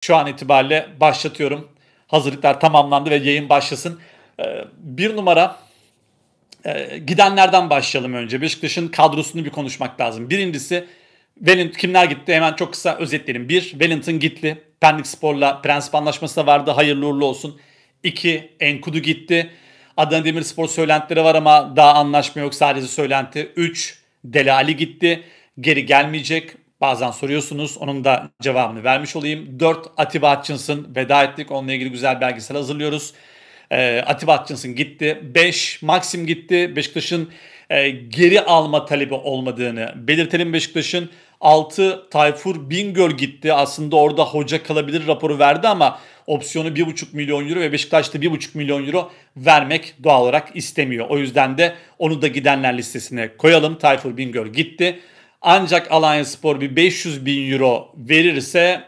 Şu an itibariyle başlatıyorum. Hazırlıklar tamamlandı ve yayın başlasın. Ee, bir numara e, gidenlerden başlayalım önce. Beşiktaş'ın kadrosunu bir konuşmak lazım. Birincisi Wellington kimler gitti? Hemen çok kısa özetleyelim. Bir, Wellington gitti. Pendik Spor'la prensip anlaşması da vardı. Hayırlı uğurlu olsun. İki, Enkudu gitti. Adana Demirspor söylentileri var ama daha anlaşma yok sadece söylenti. 3 Delali gitti. Geri gelmeyecek. Bazen soruyorsunuz. Onun da cevabını vermiş olayım. 4 Atiba Hutchinson veda ettik. Onunla ilgili güzel belgesel hazırlıyoruz. E, Atiba Hutchinson gitti. 5 Maxim gitti. Beşiktaş'ın e, geri alma talebi olmadığını belirtelim Beşiktaş'ın. 6 Tayfur Bingöl gitti. Aslında orada hoca kalabilir raporu verdi ama opsiyonu 1,5 milyon euro ve Beşiktaş'ta 1,5 milyon euro vermek doğal olarak istemiyor. O yüzden de onu da gidenler listesine koyalım. Tayfur Bingöl gitti. Ancak Alanya Spor bir 500 bin euro verirse,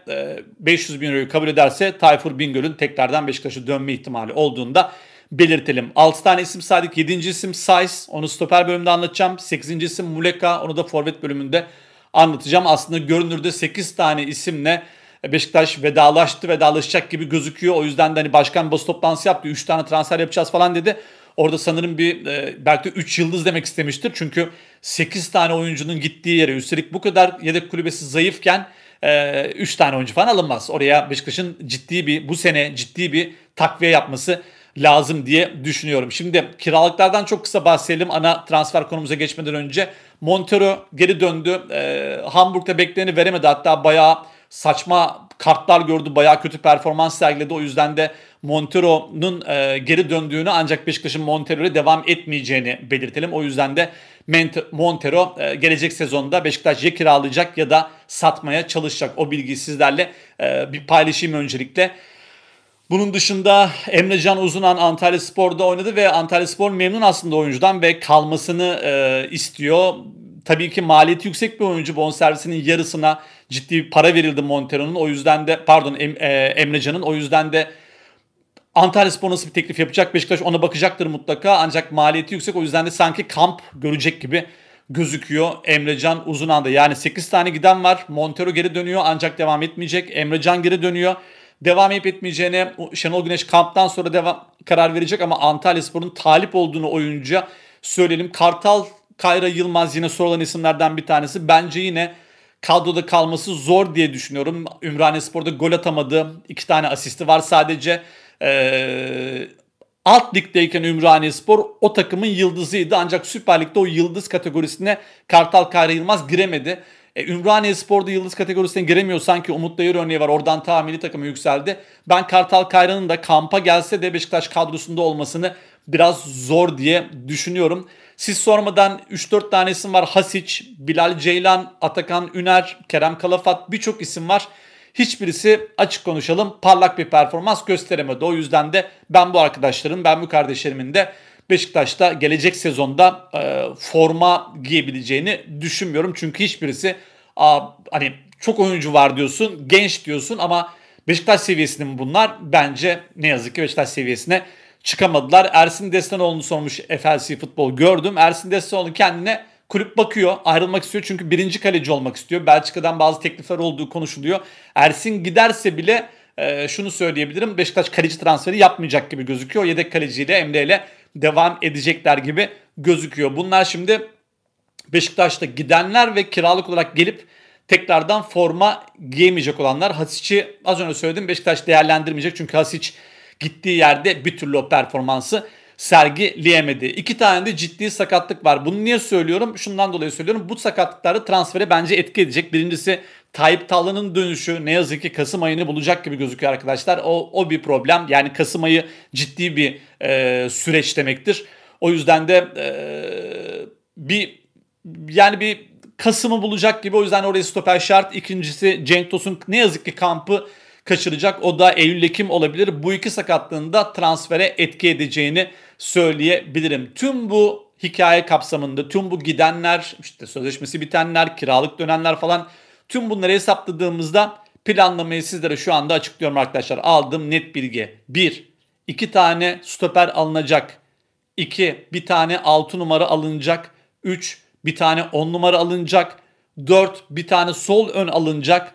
500 e, bin euroyu kabul ederse Tayfur Bingöl'ün tekrardan Beşiktaş'a dönme ihtimali olduğunda belirtelim. 6 tane isim saydık. 7. isim Sais. Onu stoper bölümünde anlatacağım. 8. isim Muleka. Onu da forvet bölümünde anlatacağım. Aslında görünürde 8 tane isimle Beşiktaş vedalaştı, vedalaşacak gibi gözüküyor. O yüzden de hani başkan basın toplantısı yaptı. 3 tane transfer yapacağız falan dedi. Orada sanırım bir e, belki 3 yıldız demek istemiştir. Çünkü 8 tane oyuncunun gittiği yere üstelik bu kadar yedek kulübesi zayıfken 3 e, tane oyuncu falan alınmaz. Oraya Beşiktaş'ın ciddi bir bu sene ciddi bir takviye yapması lazım diye düşünüyorum. Şimdi kiralıklardan çok kısa bahsedelim ana transfer konumuza geçmeden önce. Montero geri döndü. Ee, Hamburg'da bekleneni veremedi. Hatta bayağı saçma kartlar gördü. Bayağı kötü performans sergiledi. O yüzden de Montero'nun e, geri döndüğünü ancak Beşiktaş'ın Montero'ya devam etmeyeceğini belirtelim. O yüzden de Montero e, gelecek sezonda Beşiktaş ya kiralayacak ya da satmaya çalışacak. O bilgiyi sizlerle e, bir paylaşayım öncelikle. Bunun dışında Emre Can Uzunan Antalya Spor'da oynadı ve Antalya Spor memnun aslında oyuncudan ve kalmasını e, istiyor. Tabii ki maliyeti yüksek bir oyuncu bonservisinin yarısına ciddi bir para verildi Montero'nun. O yüzden de pardon em, e, Emrecan'ın o yüzden de Antalya Spor nasıl bir teklif yapacak? Beşiktaş ona bakacaktır mutlaka. Ancak maliyeti yüksek. O yüzden de sanki kamp görecek gibi gözüküyor Emrecan uzun anda. Yani 8 tane giden var. Montero geri dönüyor ancak devam etmeyecek. Emrecan geri dönüyor. Devam edip etmeyeceğine Şenol Güneş kamptan sonra devam karar verecek ama Antalya Spor'un talip olduğunu oyuncuya söyleyelim. Kartal Kayra Yılmaz yine sorulan isimlerden bir tanesi. Bence yine kadroda kalması zor diye düşünüyorum. Ümraniye Spor'da gol atamadı. iki tane asisti var sadece. Ee, alt ligdeyken Ümraniye Spor o takımın yıldızıydı. Ancak Süper Lig'de o yıldız kategorisine Kartal Kahre Yılmaz giremedi. E, Ümraniye Spor'da yıldız kategorisine giremiyor sanki Umut Dayır örneği var. Oradan tamiri takımı yükseldi. Ben Kartal Kayra'nın da kampa gelse de Beşiktaş kadrosunda olmasını biraz zor diye düşünüyorum. Siz sormadan 3-4 tane isim var. Hasic, Bilal Ceylan, Atakan Üner, Kerem Kalafat birçok isim var. Hiçbirisi açık konuşalım parlak bir performans gösteremedi. O yüzden de ben bu arkadaşların, ben bu kardeşlerimin de Beşiktaş'ta gelecek sezonda e, forma giyebileceğini düşünmüyorum. Çünkü hiçbirisi a, hani çok oyuncu var diyorsun, genç diyorsun ama Beşiktaş seviyesinde mi bunlar? Bence ne yazık ki Beşiktaş seviyesine çıkamadılar. Ersin Destanoğlu'nu sormuş FLC futbol gördüm. Ersin Destanoğlu kendine Kulüp bakıyor ayrılmak istiyor çünkü birinci kaleci olmak istiyor. Belçika'dan bazı teklifler olduğu konuşuluyor. Ersin giderse bile e, şunu söyleyebilirim. Beşiktaş kaleci transferi yapmayacak gibi gözüküyor. Yedek kaleciyle Emre ile devam edecekler gibi gözüküyor. Bunlar şimdi Beşiktaş'ta gidenler ve kiralık olarak gelip tekrardan forma giyemeyecek olanlar. Hasic'i az önce söyledim Beşiktaş değerlendirmeyecek çünkü Hasic gittiği yerde bir türlü o performansı sergileyemedi. İki tane de ciddi sakatlık var. Bunu niye söylüyorum? Şundan dolayı söylüyorum. Bu sakatlıkları transfere bence etki edecek. Birincisi Tayyip Tallı'nın dönüşü ne yazık ki Kasım ayını bulacak gibi gözüküyor arkadaşlar. O, o bir problem. Yani Kasım ayı ciddi bir e, süreç demektir. O yüzden de e, bir yani bir Kasım'ı bulacak gibi. O yüzden orası stoper şart. İkincisi Cenk Tosun ne yazık ki kampı kaçıracak. O da Eylül-Ekim olabilir. Bu iki sakatlığında transfere etki edeceğini söyleyebilirim. Tüm bu hikaye kapsamında tüm bu gidenler, işte sözleşmesi bitenler, kiralık dönenler falan tüm bunları hesapladığımızda planlamayı sizlere şu anda açıklıyorum arkadaşlar. Aldım net bilgi. 1. 2 tane stoper alınacak. 2. Bir tane 6 numara alınacak. 3. Bir tane 10 numara alınacak. 4. Bir tane sol ön alınacak.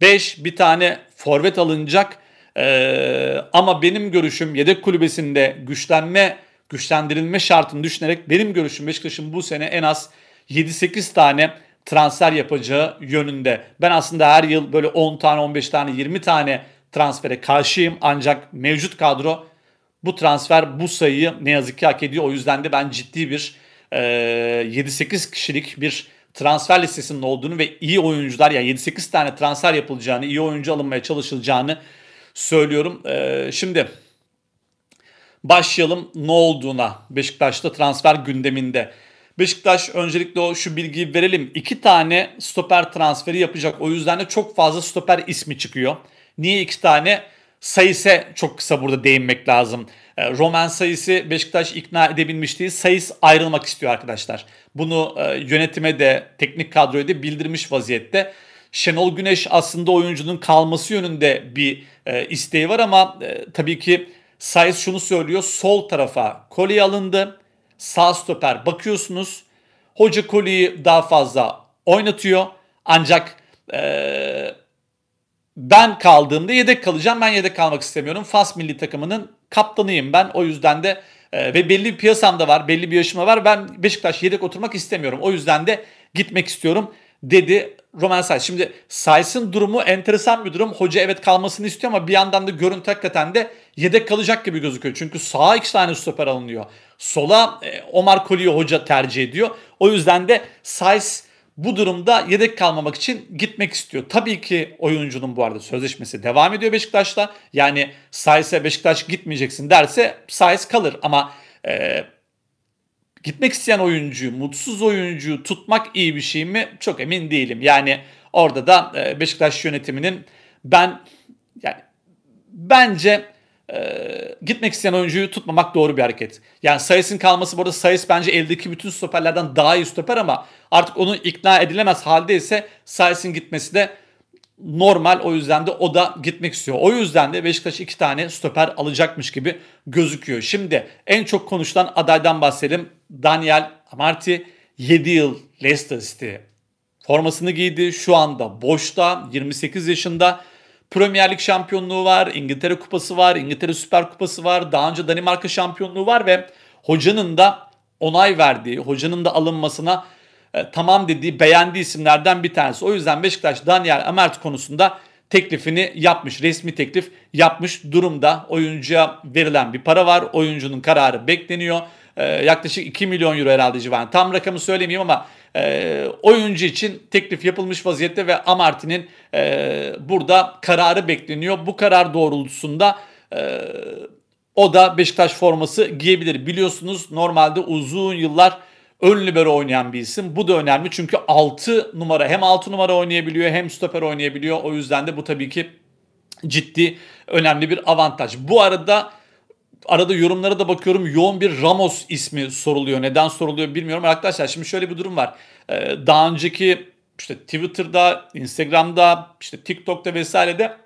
5. Bir tane forvet alınacak. Ee, ama benim görüşüm yedek kulübesinde güçlenme, güçlendirilme şartını düşünerek benim görüşüm Beşiktaş'ın bu sene en az 7-8 tane transfer yapacağı yönünde. Ben aslında her yıl böyle 10 tane, 15 tane, 20 tane transfere karşıyım. Ancak mevcut kadro bu transfer bu sayıyı ne yazık ki hak ediyor. O yüzden de ben ciddi bir e, ee, 7-8 kişilik bir transfer listesinin olduğunu ve iyi oyuncular ya yani 7-8 tane transfer yapılacağını, iyi oyuncu alınmaya çalışılacağını söylüyorum. Ee, şimdi başlayalım ne olduğuna Beşiktaş'ta transfer gündeminde. Beşiktaş öncelikle o şu bilgiyi verelim. iki tane stoper transferi yapacak. O yüzden de çok fazla stoper ismi çıkıyor. Niye iki tane? Sayısı çok kısa burada değinmek lazım. E, roman Sayıs'ı Beşiktaş ikna edebilmiş değil. Sayıs ayrılmak istiyor arkadaşlar. Bunu e, yönetime de teknik kadroya da bildirmiş vaziyette. Şenol Güneş aslında oyuncunun kalması yönünde bir e, isteği var ama tabii ki Sayıs şunu söylüyor. Sol tarafa kolye alındı. Sağ stoper bakıyorsunuz. Hoca Koli'yi daha fazla oynatıyor. Ancak e, ben kaldığımda yedek kalacağım. Ben yedek kalmak istemiyorum. Fas milli takımının kaptanıyım ben. O yüzden de e, ve belli bir piyasam da var. Belli bir yaşıma var. Ben Beşiktaş yedek oturmak istemiyorum. O yüzden de gitmek istiyorum dedi Roman Sayes. Şimdi Sayes'in durumu enteresan bir durum. Hoca evet kalmasını istiyor ama bir yandan da görüntü hakikaten de yedek kalacak gibi gözüküyor. Çünkü sağa iki tane stoper alınıyor. Sola e, Omar Kolio hoca tercih ediyor. O yüzden de Sayes bu durumda yedek kalmamak için gitmek istiyor. Tabii ki oyuncunun bu arada sözleşmesi devam ediyor Beşiktaş'ta. Yani Sais'e Beşiktaş gitmeyeceksin derse Sais kalır ama e, gitmek isteyen oyuncuyu, mutsuz oyuncuyu tutmak iyi bir şey mi? Çok emin değilim. Yani orada da e, Beşiktaş yönetiminin ben yani bence e, gitmek isteyen oyuncuyu tutmamak doğru bir hareket. Yani Sayıs'ın kalması burada Sayıs bence eldeki bütün stoperlerden daha iyi stoper ama artık onu ikna edilemez halde ise Sayıs'ın gitmesi de normal o yüzden de o da gitmek istiyor. O yüzden de Beşiktaş iki tane stoper alacakmış gibi gözüküyor. Şimdi en çok konuşulan adaydan bahsedelim. Daniel Amarty 7 yıl Leicester City formasını giydi. Şu anda boşta 28 yaşında Premier Lig şampiyonluğu var, İngiltere Kupası var, İngiltere Süper Kupası var, daha önce Danimarka şampiyonluğu var ve hocanın da onay verdiği, hocanın da alınmasına e, tamam dediği, beğendiği isimlerden bir tanesi. O yüzden Beşiktaş Daniel Amert konusunda teklifini yapmış, resmi teklif yapmış durumda. Oyuncuya verilen bir para var, oyuncunun kararı bekleniyor. E, yaklaşık 2 milyon euro herhalde civarında. Tam rakamı söylemeyeyim ama e, oyuncu için teklif yapılmış vaziyette ve Amarty'nin e, burada kararı bekleniyor. Bu karar doğrultusunda e, o da Beşiktaş forması giyebilir. Biliyorsunuz normalde uzun yıllar ön libero oynayan bir isim. Bu da önemli çünkü 6 numara hem 6 numara oynayabiliyor hem stoper oynayabiliyor. O yüzden de bu tabii ki ciddi önemli bir avantaj. Bu arada arada yorumlara da bakıyorum yoğun bir Ramos ismi soruluyor. Neden soruluyor bilmiyorum. Arkadaşlar şimdi şöyle bir durum var. Ee, daha önceki işte Twitter'da, Instagram'da, işte TikTok'ta vesairede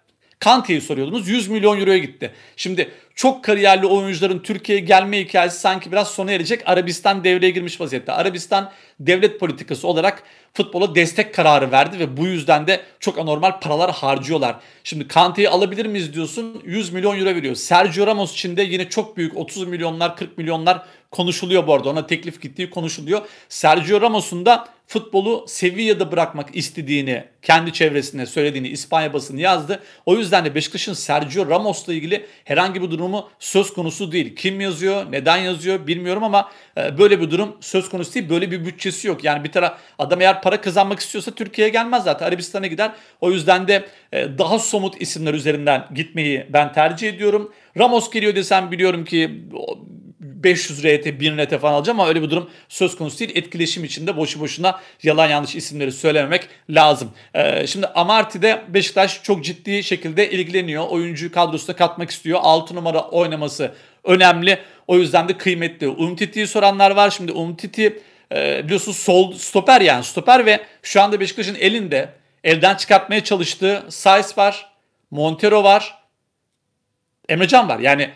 Kante'yi soruyordunuz 100 milyon euroya gitti. Şimdi çok kariyerli oyuncuların Türkiye'ye gelme hikayesi sanki biraz sona erecek. Arabistan devreye girmiş vaziyette. Arabistan devlet politikası olarak futbola destek kararı verdi ve bu yüzden de çok anormal paralar harcıyorlar. Şimdi Kante'yi alabilir miyiz diyorsun 100 milyon euro veriyor. Sergio Ramos için de yine çok büyük 30 milyonlar 40 milyonlar konuşuluyor bu arada. Ona teklif gittiği konuşuluyor. Sergio Ramos'un da futbolu Sevilla'da bırakmak istediğini kendi çevresine söylediğini İspanya basını yazdı. O yüzden de Beşiktaş'ın Sergio Ramos'la ilgili herhangi bir durumu söz konusu değil. Kim yazıyor, neden yazıyor bilmiyorum ama e, böyle bir durum söz konusu değil. Böyle bir bütçesi yok. Yani bir taraf adam eğer para kazanmak istiyorsa Türkiye'ye gelmez zaten. Arabistan'a gider. O yüzden de e, daha somut isimler üzerinden gitmeyi ben tercih ediyorum. Ramos geliyor desem biliyorum ki 500 RT, 1000 RT falan alacağım ama öyle bir durum söz konusu değil. Etkileşim içinde boşu boşuna yalan yanlış isimleri söylememek lazım. Ee, şimdi Amarty'de Beşiktaş çok ciddi şekilde ilgileniyor. Oyuncu kadrosuna katmak istiyor. 6 numara oynaması önemli. O yüzden de kıymetli. Umtiti'yi soranlar var. Şimdi Umtiti e, biliyorsunuz sol stoper yani stoper ve şu anda Beşiktaş'ın elinde elden çıkartmaya çalıştığı Saiz var, Montero var, Emrecan var. Yani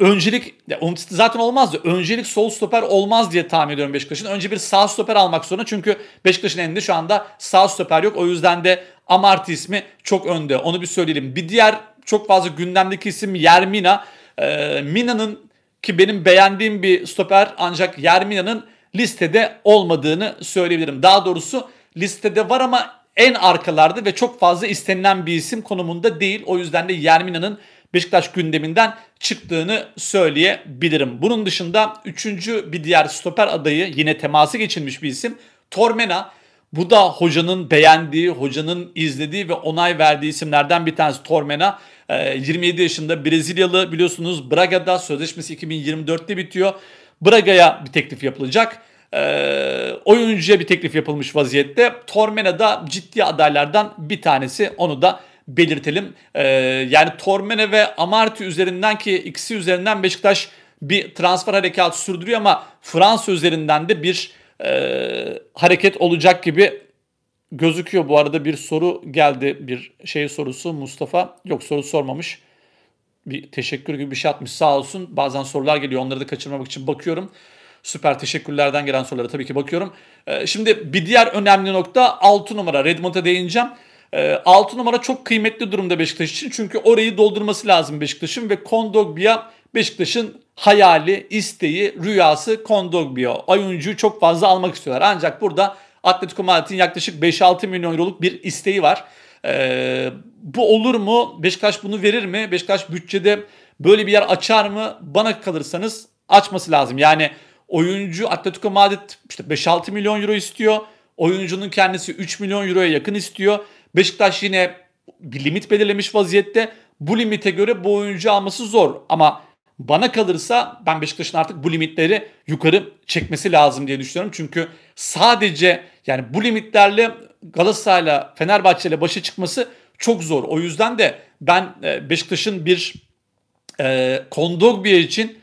öncelik zaten olmazdı. Öncelik sol stoper olmaz diye tahmin ediyorum Beşiktaş'ın. Önce bir sağ stoper almak zorunda. Çünkü Beşiktaş'ın elinde şu anda sağ stoper yok. O yüzden de Amarty ismi çok önde. Onu bir söyleyelim. Bir diğer çok fazla gündemdeki isim Yermina. Ee, Mina'nın ki benim beğendiğim bir stoper ancak Yermina'nın listede olmadığını söyleyebilirim. Daha doğrusu listede var ama en arkalarda ve çok fazla istenilen bir isim konumunda değil. O yüzden de Yermina'nın Beşiktaş gündeminden çıktığını söyleyebilirim. Bunun dışında üçüncü bir diğer stoper adayı yine teması geçilmiş bir isim Tormena. Bu da hocanın beğendiği, hocanın izlediği ve onay verdiği isimlerden bir tanesi Tormena. 27 ee, yaşında Brezilyalı biliyorsunuz Braga'da sözleşmesi 2024'te bitiyor. Braga'ya bir teklif yapılacak. Ee, oyuncuya bir teklif yapılmış vaziyette. Tormena da ciddi adaylardan bir tanesi. Onu da belirtelim. E, yani Tormene ve Amarty üzerinden ki ikisi üzerinden Beşiktaş bir transfer harekatı sürdürüyor ama Fransa üzerinden de bir e, hareket olacak gibi gözüküyor. Bu arada bir soru geldi. Bir şey sorusu Mustafa. Yok soru sormamış. Bir teşekkür gibi bir şey atmış sağ olsun. Bazen sorular geliyor. Onları da kaçırmamak için bakıyorum. Süper teşekkürlerden gelen sorulara tabii ki bakıyorum. Ee, şimdi bir diğer önemli nokta 6 numara. Redmond'a değineceğim. E, ee, 6 numara çok kıymetli durumda Beşiktaş için. Çünkü orayı doldurması lazım Beşiktaş'ın ve Kondogbia Beşiktaş'ın hayali, isteği, rüyası Kondogbia. Oyuncuyu çok fazla almak istiyorlar. Ancak burada Atletico Madrid'in yaklaşık 5-6 milyon euroluk bir isteği var. Ee, bu olur mu? Beşiktaş bunu verir mi? Beşiktaş bütçede böyle bir yer açar mı? Bana kalırsanız açması lazım. Yani oyuncu Atletico Madrid işte 5-6 milyon euro istiyor. Oyuncunun kendisi 3 milyon euroya yakın istiyor. Beşiktaş yine bir limit belirlemiş vaziyette. Bu limite göre bu oyuncu alması zor ama bana kalırsa ben Beşiktaş'ın artık bu limitleri yukarı çekmesi lazım diye düşünüyorum. Çünkü sadece yani bu limitlerle Galatasaray'la Fenerbahçe'yle başa çıkması çok zor. O yüzden de ben e, Beşiktaş'ın bir e, Kondogbia için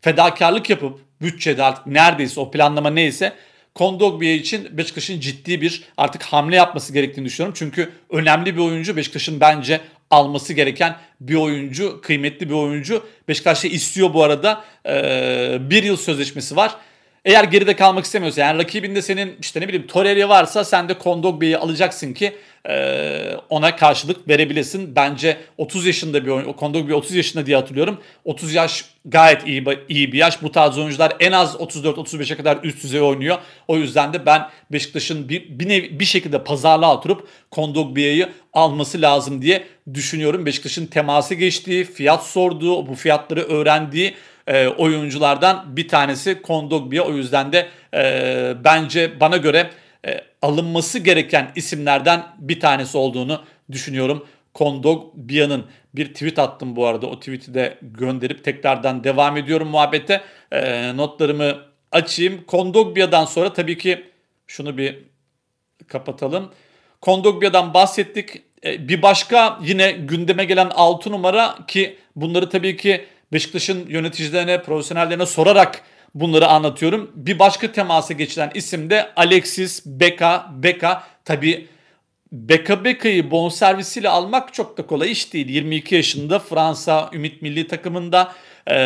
fedakarlık yapıp bütçede artık neredeyse o planlama neyse Kondogbia için Beşiktaş'ın ciddi bir artık hamle yapması gerektiğini düşünüyorum. Çünkü önemli bir oyuncu Beşiktaş'ın bence alması gereken bir oyuncu, kıymetli bir oyuncu. Beşiktaş'ı istiyor bu arada. Ee, bir yıl sözleşmesi var. Eğer geride kalmak istemiyorsa yani rakibinde senin işte ne bileyim Torreira varsa sen de Kondogbe'yi alacaksın ki e, ona karşılık verebilirsin. Bence 30 yaşında bir oyun, Kondogbe 30 yaşında diye hatırlıyorum. 30 yaş gayet iyi, iyi bir yaş. Bu tarz oyuncular en az 34-35'e kadar üst düzey oynuyor. O yüzden de ben Beşiktaş'ın bir, bir, nevi, bir şekilde pazarlığa oturup Kondogbe'yi alması lazım diye düşünüyorum. Beşiktaş'ın teması geçtiği, fiyat sorduğu, bu fiyatları öğrendiği e, oyunculardan bir tanesi Kondogbia. O yüzden de e, bence bana göre e, alınması gereken isimlerden bir tanesi olduğunu düşünüyorum. Kondogbia'nın bir tweet attım bu arada. O tweet'i de gönderip tekrardan devam ediyorum muhabbete. E, notlarımı açayım. Kondogbia'dan sonra tabii ki şunu bir kapatalım. Kondogbia'dan bahsettik. E, bir başka yine gündeme gelen 6 numara ki bunları tabii ki Beşiktaş'ın yöneticilerine, profesyonellerine sorarak bunları anlatıyorum. Bir başka temasa geçilen isim de Alexis Beka. Beka tabi Beka Beka'yı bonservisiyle almak çok da kolay iş değil. 22 yaşında Fransa Ümit Milli Takımında e,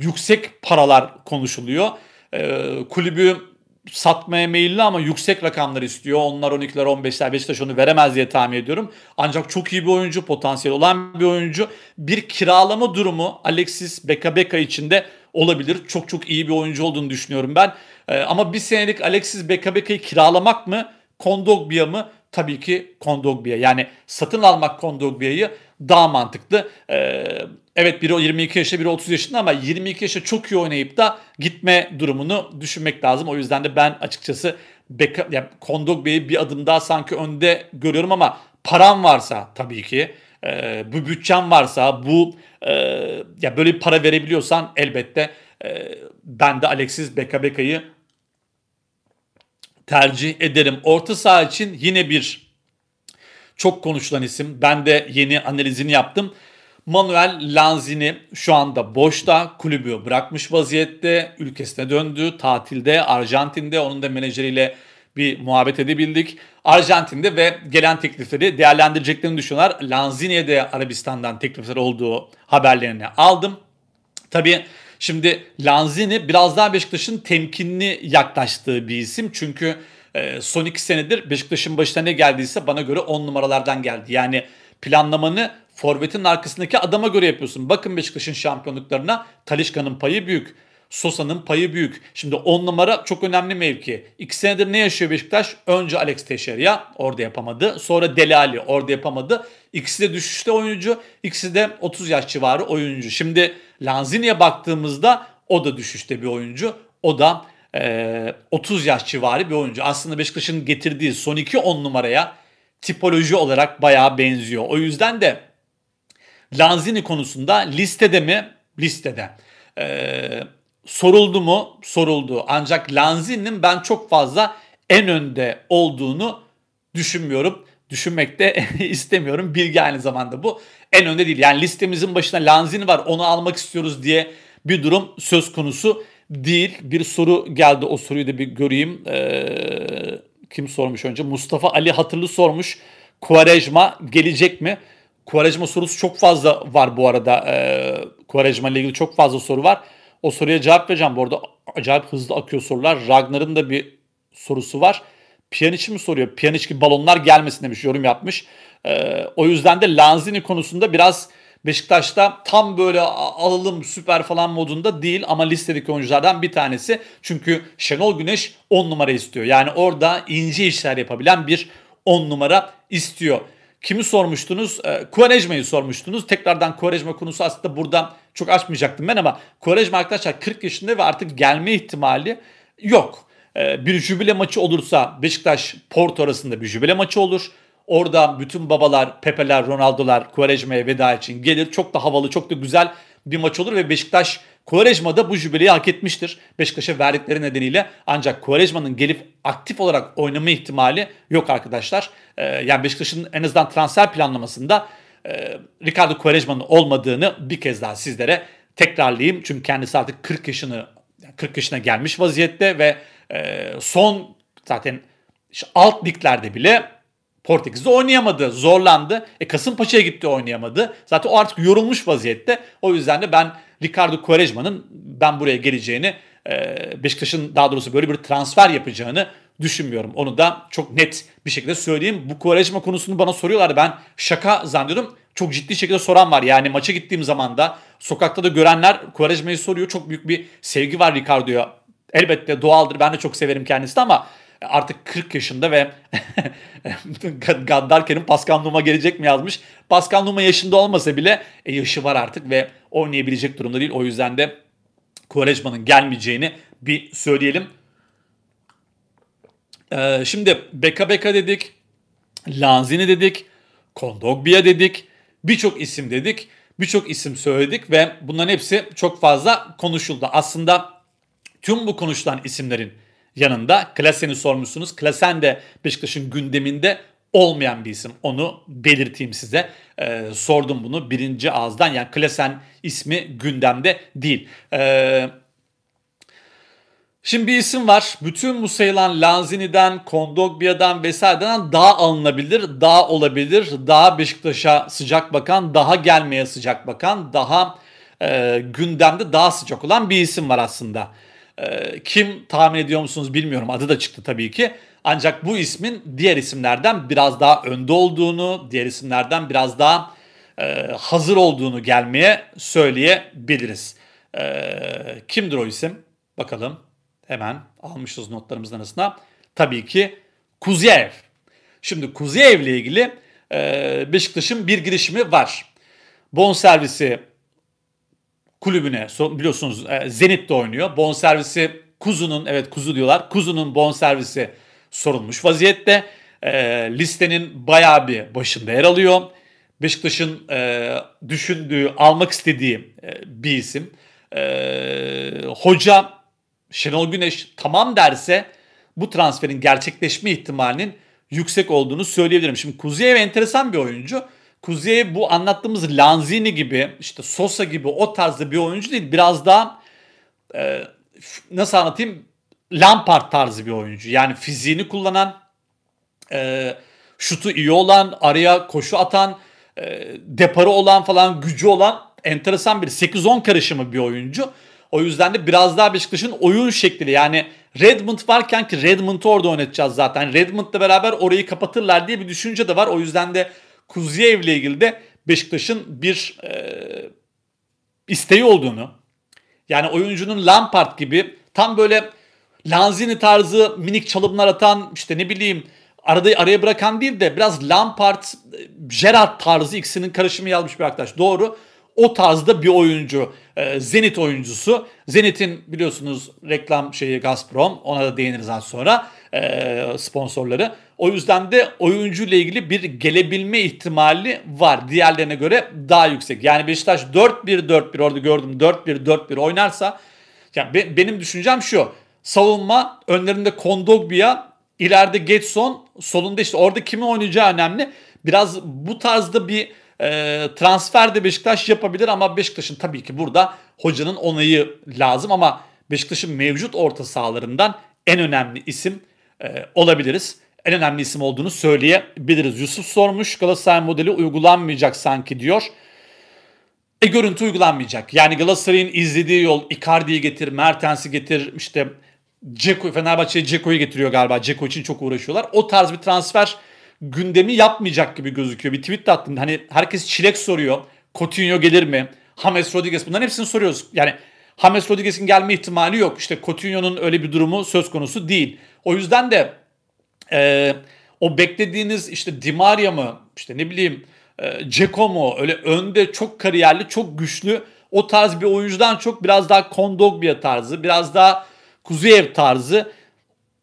yüksek paralar konuşuluyor. E, kulübü satmaya meyilli ama yüksek rakamlar istiyor. Onlar 12'ler 15'ler Beşiktaş onu veremez diye tahmin ediyorum. Ancak çok iyi bir oyuncu potansiyel olan bir oyuncu. Bir kiralama durumu Alexis Beka Beka için olabilir. Çok çok iyi bir oyuncu olduğunu düşünüyorum ben. Ee, ama bir senelik Alexis Beka Beka'yı kiralamak mı? Kondogbia mı? Tabii ki Kondogbia. Yani satın almak Kondogbia'yı daha mantıklı. Ee, Evet biri 22 yaşa biri 30 yaşında ama 22 yaşa çok iyi oynayıp da gitme durumunu düşünmek lazım. O yüzden de ben açıkçası Beka, yani Bey'i bir adım daha sanki önde görüyorum ama param varsa tabii ki e, bu bütçem varsa bu e, ya böyle bir para verebiliyorsan elbette e, ben de Alexis Beka Beka'yı tercih ederim. Orta saha için yine bir çok konuşulan isim. Ben de yeni analizini yaptım. Manuel Lanzini şu anda boşta, kulübü bırakmış vaziyette, ülkesine döndü, tatilde, Arjantin'de onun da menajeriyle bir muhabbet edebildik. Arjantin'de ve gelen teklifleri değerlendireceklerini düşünüyorlar. Lanzini'ye de Arabistan'dan teklifler olduğu haberlerini aldım. Tabii şimdi Lanzini biraz daha Beşiktaş'ın temkinli yaklaştığı bir isim. Çünkü e, son iki senedir Beşiktaş'ın başına ne geldiyse bana göre on numaralardan geldi. Yani planlamanı Forvet'in arkasındaki adama göre yapıyorsun. Bakın Beşiktaş'ın şampiyonluklarına Talişka'nın payı büyük. Sosa'nın payı büyük. Şimdi 10 numara çok önemli mevki. 2 senedir ne yaşıyor Beşiktaş? Önce Alex Teixeira orada yapamadı. Sonra Delali orada yapamadı. İkisi de düşüşte oyuncu. ikisi de 30 yaş civarı oyuncu. Şimdi Lanzini'ye baktığımızda o da düşüşte bir oyuncu. O da e, 30 yaş civarı bir oyuncu. Aslında Beşiktaş'ın getirdiği son iki 10 numaraya tipoloji olarak bayağı benziyor. O yüzden de Lanzini konusunda listede mi? Listede. Ee, soruldu mu? Soruldu. Ancak Lanzini'nin ben çok fazla en önde olduğunu düşünmüyorum. Düşünmek de istemiyorum. Bilgi aynı zamanda bu. En önde değil. Yani listemizin başına Lanzini var onu almak istiyoruz diye bir durum söz konusu değil. Bir soru geldi o soruyu da bir göreyim. Ee, kim sormuş önce? Mustafa Ali Hatırlı sormuş. Kuvarejma gelecek mi? Quaresma sorusu çok fazla var bu arada. Ee, Quaresma ile ilgili çok fazla soru var. O soruya cevap vereceğim. Bu arada acayip hızlı akıyor sorular. Ragnar'ın da bir sorusu var. Piyaniç'i mi soruyor? Piyaniç gibi balonlar gelmesin demiş yorum yapmış. Ee, o yüzden de Lanzini konusunda biraz Beşiktaş'ta tam böyle alalım süper falan modunda değil ama listedeki oyunculardan bir tanesi. Çünkü Şenol Güneş 10 numara istiyor. Yani orada ince işler yapabilen bir 10 numara istiyor. Kimi sormuştunuz? E, ee, Kuvarejma'yı sormuştunuz. Tekrardan Kuvarejma konusu aslında buradan çok açmayacaktım ben ama Kuvarejma arkadaşlar 40 yaşında ve artık gelme ihtimali yok. E, bir jübile maçı olursa Beşiktaş Porto arasında bir jübile maçı olur. Orada bütün babalar, Pepe'ler, Ronaldo'lar Kuvarejma'ya veda için gelir. Çok da havalı, çok da güzel bir maç olur ve Beşiktaş Quaresma da bu jübileyi hak etmiştir. Beşiktaş'a verdikleri nedeniyle ancak Quaresma'nın gelip aktif olarak oynama ihtimali yok arkadaşlar. Ee, yani Beşiktaş'ın en azından transfer planlamasında e, Ricardo Quaresma'nın olmadığını bir kez daha sizlere tekrarlayayım. Çünkü kendisi artık 40 yaşını 40 yaşına gelmiş vaziyette ve e, son zaten işte alt liglerde bile Portekiz'de oynayamadı, zorlandı. E Kasımpaşa'ya gitti oynayamadı. Zaten o artık yorulmuş vaziyette. O yüzden de ben Ricardo Quaresma'nın ben buraya geleceğini, e, Beşiktaş'ın daha doğrusu böyle bir transfer yapacağını düşünmüyorum. Onu da çok net bir şekilde söyleyeyim. Bu Quaresma konusunu bana soruyorlar. Ben şaka zannediyordum. Çok ciddi şekilde soran var. Yani maça gittiğim zaman da sokakta da görenler Quaresma'yı soruyor. Çok büyük bir sevgi var Ricardo'ya. Elbette doğaldır. Ben de çok severim kendisini ama artık 40 yaşında ve Gaddarker'in Pascal gelecek mi yazmış. Pascal yaşında olmasa bile e, yaşı var artık ve oynayabilecek durumda değil. O yüzden de Kovalejman'ın gelmeyeceğini bir söyleyelim. Ee, şimdi Beka Beka dedik. Lanzini dedik. Kondogbia dedik. Birçok isim dedik. Birçok isim söyledik ve bunların hepsi çok fazla konuşuldu. Aslında tüm bu konuşulan isimlerin yanında Klasen'i sormuşsunuz. Klasen de Beşiktaş'ın gündeminde olmayan bir isim. Onu belirteyim size. Ee, sordum bunu birinci ağızdan. Yani Klasen ismi gündemde değil. Ee, Şimdi bir isim var. Bütün bu sayılan Lanzini'den, Kondogbia'dan vesaireden daha alınabilir, daha olabilir, daha Beşiktaş'a sıcak bakan, daha gelmeye sıcak bakan, daha e, gündemde daha sıcak olan bir isim var aslında. Ee, kim tahmin ediyor musunuz bilmiyorum. Adı da çıktı tabii ki. Ancak bu ismin diğer isimlerden biraz daha önde olduğunu, diğer isimlerden biraz daha e, hazır olduğunu gelmeye söyleyebiliriz. E, kimdir o isim? Bakalım hemen almışız notlarımızın arasına. Tabii ki Kuziyev. Şimdi Kuziyev ile ilgili e, Beşiktaş'ın bir girişimi var. Bon servisi kulübüne biliyorsunuz e, Zenit de oynuyor. Bon servisi Kuzu'nun evet Kuzu diyorlar. Kuzu'nun bon servisi sorulmuş vaziyette. E, listenin bayağı bir başında yer alıyor. Beşiktaş'ın e, düşündüğü, almak istediği e, bir isim. E, hoca Şenol Güneş tamam derse bu transferin gerçekleşme ihtimalinin yüksek olduğunu söyleyebilirim. Şimdi Kuziyev enteresan bir oyuncu. Kuzey bu anlattığımız Lanzini gibi işte Sosa gibi o tarzda bir oyuncu değil. Biraz daha e, nasıl anlatayım Lampard tarzı bir oyuncu. Yani fiziğini kullanan, e, şutu iyi olan, araya koşu atan, e, deparı olan falan gücü olan enteresan bir 8-10 karışımı bir oyuncu. O yüzden de biraz daha Beşiktaş'ın oyun şekli yani Redmond varken ki Redmond'u orada oynatacağız zaten. Redmond'la beraber orayı kapatırlar diye bir düşünce de var. O yüzden de Kuziyev ile ilgili de Beşiktaş'ın bir e, isteği olduğunu yani oyuncunun Lampard gibi tam böyle Lanzini tarzı minik çalımlar atan işte ne bileyim arada araya bırakan değil de biraz Lampard, Gerard tarzı ikisinin karışımı yazmış bir arkadaş. Doğru. O tarzda bir oyuncu. E, Zenit oyuncusu. Zenit'in biliyorsunuz reklam şeyi Gazprom. Ona da değiniriz az sonra e, sponsorları. O yüzden de oyuncu ile ilgili bir gelebilme ihtimali var. Diğerlerine göre daha yüksek. Yani Beşiktaş 4-1-4-1 orada gördüm 4-1-4-1 oynarsa yani be, benim düşüncem şu. Savunma önlerinde Kondogbia, ileride Getson, solunda işte orada kimi oynayacağı önemli. Biraz bu tarzda bir e, transfer de Beşiktaş yapabilir ama Beşiktaş'ın tabii ki burada hocanın onayı lazım ama Beşiktaş'ın mevcut orta sahalarından en önemli isim e, olabiliriz en önemli isim olduğunu söyleyebiliriz. Yusuf sormuş Galatasaray modeli uygulanmayacak sanki diyor. E görüntü uygulanmayacak. Yani Galatasaray'ın izlediği yol Icardi'yi getir, Mertens'i getir, işte Ceko, Fenerbahçe'ye Ceko'yu getiriyor galiba. Ceko için çok uğraşıyorlar. O tarz bir transfer gündemi yapmayacak gibi gözüküyor. Bir tweet de attım. Hani herkes çilek soruyor. Coutinho gelir mi? James Rodriguez bunların hepsini soruyoruz. Yani James Rodriguez'in gelme ihtimali yok. İşte Coutinho'nun öyle bir durumu söz konusu değil. O yüzden de e, o beklediğiniz işte Dimaria mı işte ne bileyim e, Ceko mu öyle önde çok kariyerli çok güçlü o tarz bir oyuncudan çok biraz daha Kondogbia tarzı biraz daha Kuzuyev tarzı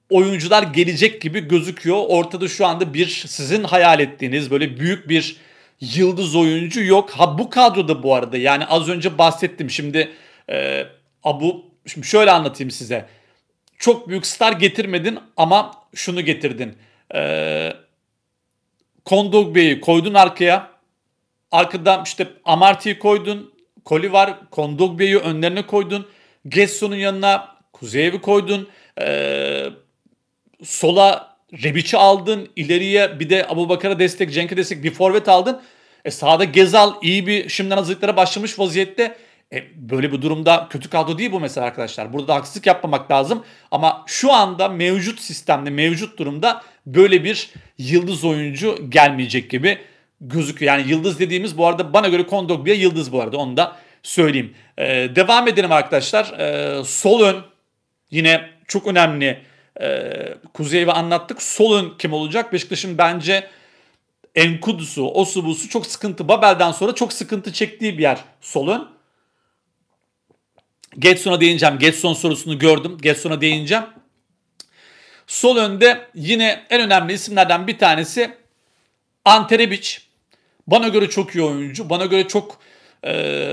oyuncular gelecek gibi gözüküyor. Ortada şu anda bir sizin hayal ettiğiniz böyle büyük bir yıldız oyuncu yok. Ha bu kadroda bu arada yani az önce bahsettim şimdi e, abu şimdi şöyle anlatayım size. Çok büyük star getirmedin ama şunu getirdin. E, ee, Kondogbe'yi koydun arkaya. Arkadan işte Amarty'yi koydun. Koli var. Kondogbe'yi önlerine koydun. Gesson'un yanına Kuzeyev'i koydun. E, sola Rebic'i aldın. ileriye bir de Abu Bakar'a destek, Cenk'e destek bir forvet aldın. E sahada Gezal iyi bir şimdiden hazırlıklara başlamış vaziyette. E, böyle bir durumda kötü kadro değil bu mesela arkadaşlar. Burada da haksızlık yapmamak lazım. Ama şu anda mevcut sistemde, mevcut durumda böyle bir yıldız oyuncu gelmeyecek gibi gözüküyor. Yani yıldız dediğimiz bu arada bana göre Kondogbia yıldız bu arada onu da söyleyeyim. E, devam edelim arkadaşlar. E, sol ön yine çok önemli. E, Kuzey'e anlattık. Sol ön kim olacak? Beşiktaş'ın bence... Enkudusu, Osubusu çok sıkıntı. Babel'den sonra çok sıkıntı çektiği bir yer solun. Getson'a değineceğim. Getson sorusunu gördüm. Getson'a değineceğim. Sol önde yine en önemli isimlerden bir tanesi Anterebic. Bana göre çok iyi oyuncu. Bana göre çok e,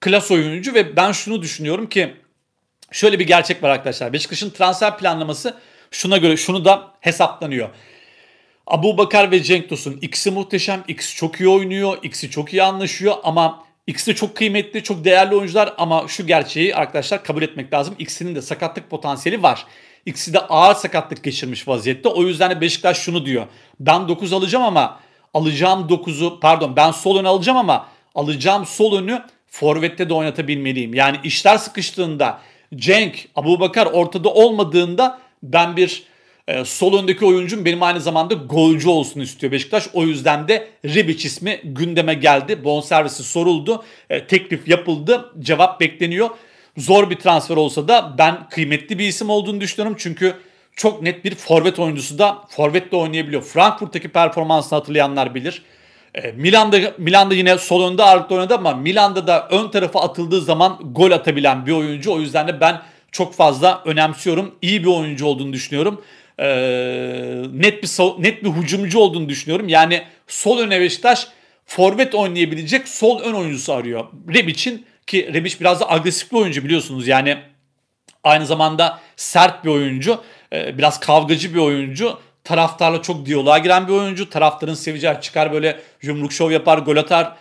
klas oyuncu ve ben şunu düşünüyorum ki şöyle bir gerçek var arkadaşlar. Beşiktaş'ın transfer planlaması şuna göre şunu da hesaplanıyor. Abu Bakar ve Cenk Tosun ikisi muhteşem, ikisi çok iyi oynuyor, ikisi çok iyi anlaşıyor ama İkisi de çok kıymetli, çok değerli oyuncular ama şu gerçeği arkadaşlar kabul etmek lazım. İkisinin de sakatlık potansiyeli var. İkisi de ağır sakatlık geçirmiş vaziyette. O yüzden de Beşiktaş şunu diyor. Ben 9 alacağım ama alacağım 9'u pardon ben sol önü alacağım ama alacağım sol önü forvette de oynatabilmeliyim. Yani işler sıkıştığında Cenk, Abubakar ortada olmadığında ben bir ee, sol öndeki oyuncum benim aynı zamanda golcü olsun istiyor Beşiktaş. O yüzden de Rebic ismi gündeme geldi. Bonservisi soruldu. Ee, teklif yapıldı. Cevap bekleniyor. Zor bir transfer olsa da ben kıymetli bir isim olduğunu düşünüyorum. Çünkü çok net bir forvet oyuncusu da forvetle oynayabiliyor. Frankfurt'taki performansını hatırlayanlar bilir. Ee, Milan'da Milan'da yine sol önde ağırlıklı oynadı ama Milan'da da ön tarafa atıldığı zaman gol atabilen bir oyuncu. O yüzden de ben çok fazla önemsiyorum. İyi bir oyuncu olduğunu düşünüyorum e, net bir net bir hücumcu olduğunu düşünüyorum. Yani sol öne Beşiktaş forvet oynayabilecek sol ön oyuncusu arıyor. için ki Rebic biraz da agresif bir oyuncu biliyorsunuz. Yani aynı zamanda sert bir oyuncu, e, biraz kavgacı bir oyuncu. Taraftarla çok diyaloğa giren bir oyuncu. Taraftarın seveceği çıkar böyle yumruk şov yapar, gol atar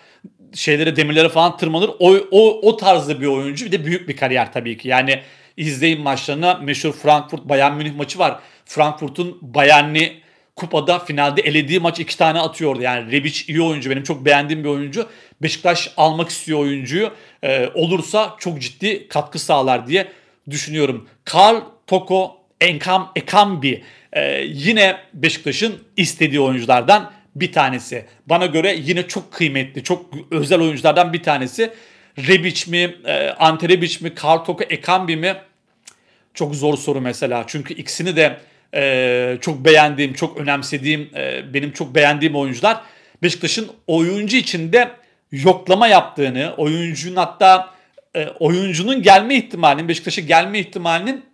şeylere demirlere falan tırmanır. O, o, o tarzda bir oyuncu. Bir de büyük bir kariyer tabii ki. Yani izleyin maçlarına meşhur Frankfurt Bayern Münih maçı var. Frankfurt'un Bayern'i kupada finalde elediği maç iki tane atıyordu. Yani Rebic iyi oyuncu. Benim çok beğendiğim bir oyuncu. Beşiktaş almak istiyor oyuncuyu. Ee, olursa çok ciddi katkı sağlar diye düşünüyorum. Karl Toko Enkam Ekambi ee, yine Beşiktaş'ın istediği oyunculardan bir tanesi. Bana göre yine çok kıymetli, çok özel oyunculardan bir tanesi. Rebic mi, e, Ante Rebic mi, Karl Toko Ekambi mi? Çok zor soru mesela. Çünkü ikisini de e, çok beğendiğim, çok önemsediğim, e, benim çok beğendiğim oyuncular Beşiktaş'ın oyuncu içinde yoklama yaptığını, oyuncunun hatta e, oyuncunun gelme ihtimalinin, Beşiktaş'a gelme ihtimalinin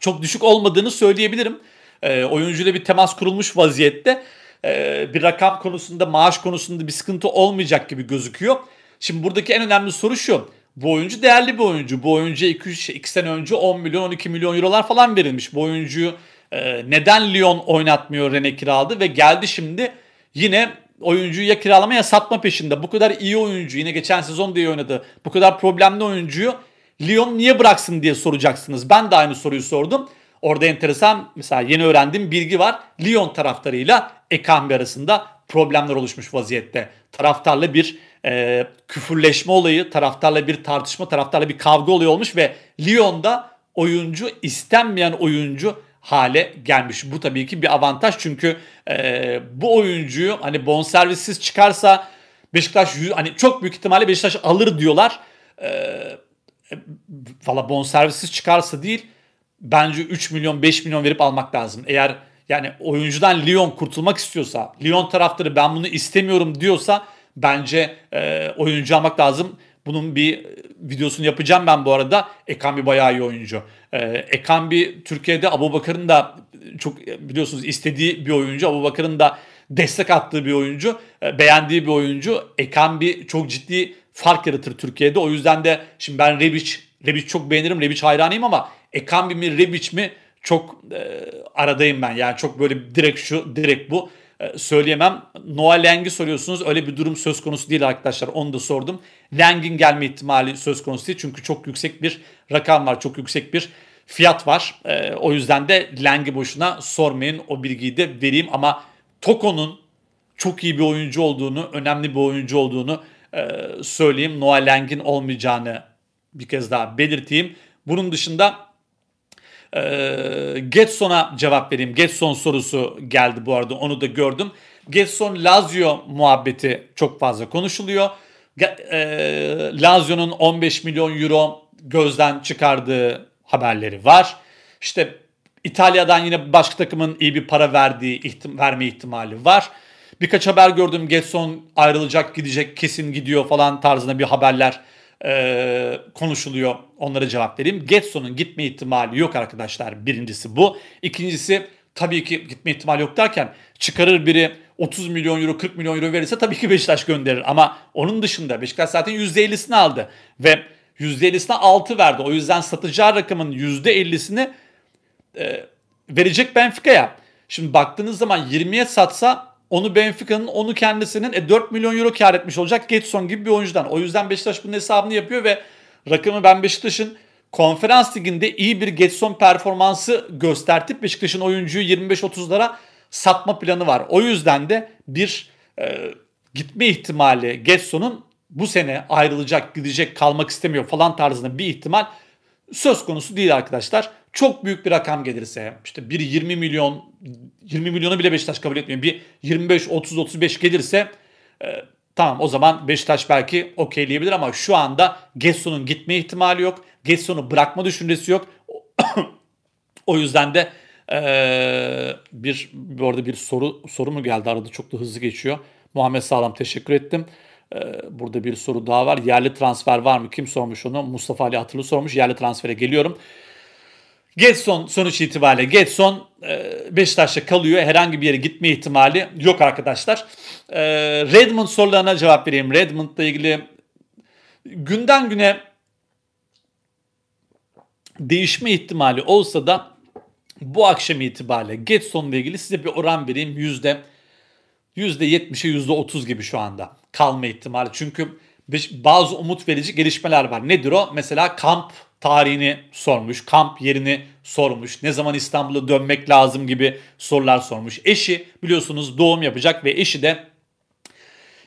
çok düşük olmadığını söyleyebilirim. E, oyuncuyla bir temas kurulmuş vaziyette. E, bir rakam konusunda, maaş konusunda bir sıkıntı olmayacak gibi gözüküyor. Şimdi buradaki en önemli soru şu. Bu oyuncu değerli bir oyuncu. Bu oyuncu 2, 3, 2 sene önce 10 milyon, 12 milyon eurolar falan verilmiş. Bu oyuncuyu ee, neden Lyon oynatmıyor Rene kiraladı ve geldi şimdi yine oyuncuyu ya kiralama ya satma peşinde. Bu kadar iyi oyuncu yine geçen sezon diye oynadı. Bu kadar problemli oyuncuyu Lyon niye bıraksın diye soracaksınız. Ben de aynı soruyu sordum. Orada enteresan mesela yeni öğrendiğim bilgi var. Lyon taraftarıyla Ekambi arasında problemler oluşmuş vaziyette. Taraftarla bir e, küfürleşme olayı, taraftarla bir tartışma, taraftarla bir kavga olayı olmuş ve Lyon'da oyuncu istenmeyen oyuncu hale gelmiş. Bu tabii ki bir avantaj çünkü e, bu oyuncuyu hani bonservissiz çıkarsa Beşiktaş hani çok büyük ihtimalle Beşiktaş alır diyorlar. E, e valla bonservissiz çıkarsa değil bence 3 milyon 5 milyon verip almak lazım. Eğer yani oyuncudan Lyon kurtulmak istiyorsa, Lyon taraftarı ben bunu istemiyorum diyorsa bence e, oyuncu almak lazım. Bunun bir videosunu yapacağım ben bu arada. Ekambi bayağı iyi oyuncu. Ee, Ekambi Türkiye'de Abu da çok biliyorsunuz istediği bir oyuncu. Abu da destek attığı bir oyuncu. E, beğendiği bir oyuncu. Ekambi çok ciddi fark yaratır Türkiye'de. O yüzden de şimdi ben Rebic, Rebic çok beğenirim. Rebic hayranıyım ama Ekambi mi Rebic mi çok e, aradayım ben. Yani çok böyle direkt şu direkt bu e, söyleyemem. Noah Lang'i soruyorsunuz. Öyle bir durum söz konusu değil arkadaşlar. Onu da sordum. Lang'in gelme ihtimali söz konusu değil. Çünkü çok yüksek bir rakam var. Çok yüksek bir fiyat var. E, o yüzden de Lang'i boşuna sormayın. O bilgiyi de vereyim ama Toko'nun çok iyi bir oyuncu olduğunu, önemli bir oyuncu olduğunu e, söyleyeyim. Noah Lang'in olmayacağını bir kez daha belirteyim. Bunun dışında Getson'a cevap vereyim. Getson sorusu geldi bu arada onu da gördüm. Getson Lazio muhabbeti çok fazla konuşuluyor. Lazio'nun 15 milyon euro gözden çıkardığı haberleri var. İşte İtalya'dan yine başka takımın iyi bir para verdiği ihtim verme ihtimali var. Birkaç haber gördüm. Getson ayrılacak, gidecek, kesin gidiyor falan tarzında bir haberler e, konuşuluyor onlara cevap vereyim. Getson'un gitme ihtimali yok arkadaşlar. Birincisi bu. İkincisi tabii ki gitme ihtimali yok derken çıkarır biri 30 milyon euro 40 milyon euro verirse tabii ki Beşiktaş gönderir. Ama onun dışında Beşiktaş zaten %50'sini aldı. Ve %50'sine 6 verdi. O yüzden satacağı rakamın %50'sini e, verecek Benfica'ya. Şimdi baktığınız zaman 20'ye satsa onu Benfica'nın onu kendisinin e, 4 milyon euro kar etmiş olacak Getson gibi bir oyuncudan. O yüzden Beşiktaş bunun hesabını yapıyor ve Rakamı ben Beşiktaş'ın konferans liginde iyi bir Getson performansı göstertip Beşiktaş'ın oyuncuyu 25-30'lara satma planı var. O yüzden de bir e, gitme ihtimali Getson'un bu sene ayrılacak, gidecek, kalmak istemiyor falan tarzında bir ihtimal söz konusu değil arkadaşlar. Çok büyük bir rakam gelirse işte bir 20 milyon 20 milyonu bile Beşiktaş kabul etmiyor. Bir 25 30 35 gelirse e, Tamam o zaman Beşiktaş belki okeyleyebilir ama şu anda Gesson'un gitme ihtimali yok. Gesson'u bırakma düşüncesi yok. o yüzden de ee, bir bu arada bir soru soru mu geldi arada çok da hızlı geçiyor. Muhammed Sağlam teşekkür ettim. Ee, burada bir soru daha var. Yerli transfer var mı? Kim sormuş onu? Mustafa Ali Atılı sormuş. Yerli transfere geliyorum. Getson sonuç itibariyle Getson e, Beşiktaş'ta kalıyor. Herhangi bir yere gitme ihtimali yok arkadaşlar. E, Redmond sorularına cevap vereyim. Redmond'la ilgili günden güne değişme ihtimali olsa da bu akşam itibariyle Getson'la ilgili size bir oran vereyim. Yüzde %70'e %30 gibi şu anda kalma ihtimali. Çünkü bazı umut verici gelişmeler var. Nedir o? Mesela kamp tarihini sormuş, kamp yerini sormuş, ne zaman İstanbul'a dönmek lazım gibi sorular sormuş. Eşi biliyorsunuz doğum yapacak ve eşi de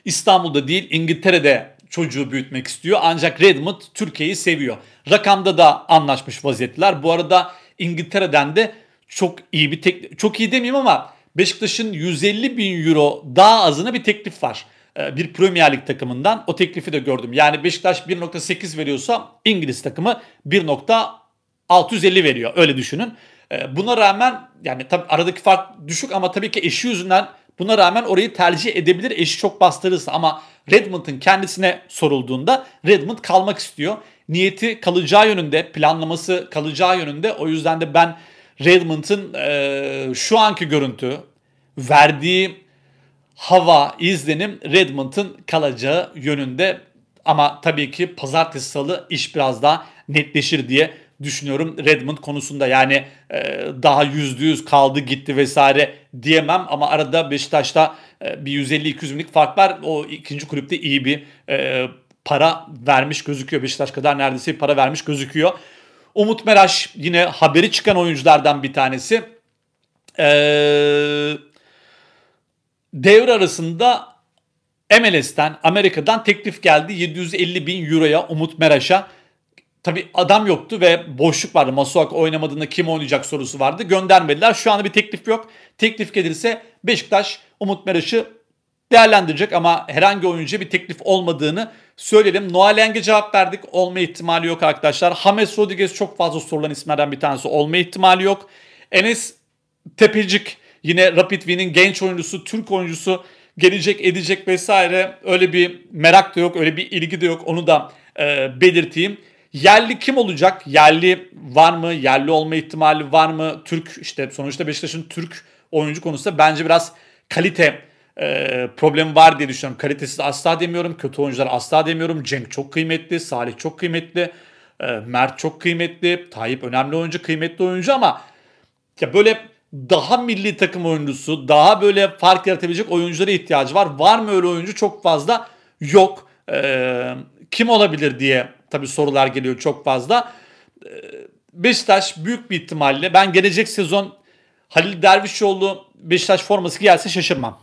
İstanbul'da değil İngiltere'de çocuğu büyütmek istiyor. Ancak Redmond Türkiye'yi seviyor. Rakamda da anlaşmış vaziyetler. Bu arada İngiltere'den de çok iyi bir teklif, çok iyi demeyeyim ama Beşiktaş'ın 150 bin euro daha azına bir teklif var. E, bir Premier Lig takımından o teklifi de gördüm. Yani Beşiktaş 1.8 veriyorsa İngiliz takımı 1.650 veriyor. Öyle düşünün. E, buna rağmen yani tabi aradaki fark düşük ama tabii ki eşi yüzünden buna rağmen orayı tercih edebilir. Eşi çok bastırırsa ama Redmond'un kendisine sorulduğunda Redmond kalmak istiyor. Niyeti kalacağı yönünde, planlaması kalacağı yönünde. O yüzden de ben Redmond'un e, şu anki görüntü verdiği hava, izlenim Redmond'ın kalacağı yönünde. Ama tabii ki pazartesi salı iş biraz daha netleşir diye düşünüyorum Redmond konusunda. Yani e, daha yüzde yüz kaldı gitti vesaire diyemem ama arada Beşiktaş'ta e, bir 150-200 binlik fark var. O ikinci kulüpte iyi bir e, para vermiş gözüküyor. Beşiktaş kadar neredeyse bir para vermiş gözüküyor. Umut Meraş yine haberi çıkan oyunculardan bir tanesi. Eee devre arasında MLS'ten, Amerika'dan teklif geldi. 750 bin euroya Umut Meraş'a. Tabi adam yoktu ve boşluk vardı. Masuak oynamadığında kim oynayacak sorusu vardı. Göndermediler. Şu anda bir teklif yok. Teklif gelirse Beşiktaş Umut Meraş'ı değerlendirecek ama herhangi oyuncu bir teklif olmadığını söyleyelim. Noel Eng'e cevap verdik. Olma ihtimali yok arkadaşlar. James Rodriguez çok fazla sorulan isimlerden bir tanesi. Olma ihtimali yok. Enes Tepecik Yine Rapid Wien'in genç oyuncusu, Türk oyuncusu gelecek edecek vesaire öyle bir merak da yok, öyle bir ilgi de yok. Onu da e, belirteyim. Yerli kim olacak? Yerli var mı? Yerli olma ihtimali var mı? Türk işte sonuçta Beşiktaş'ın Türk oyuncu konusunda bence biraz kalite e, problemi var diye düşünüyorum. Kalitesiz asla demiyorum. Kötü oyuncular asla demiyorum. Cenk çok kıymetli. Salih çok kıymetli. E, Mert çok kıymetli. Tayyip önemli oyuncu. Kıymetli oyuncu ama ya böyle daha milli takım oyuncusu, daha böyle fark yaratabilecek oyunculara ihtiyacı var. Var mı öyle oyuncu? Çok fazla yok. Ee, kim olabilir diye tabii sorular geliyor çok fazla. Ee, Beşiktaş büyük bir ihtimalle ben gelecek sezon Halil Dervişoğlu Beşiktaş forması gelse şaşırmam.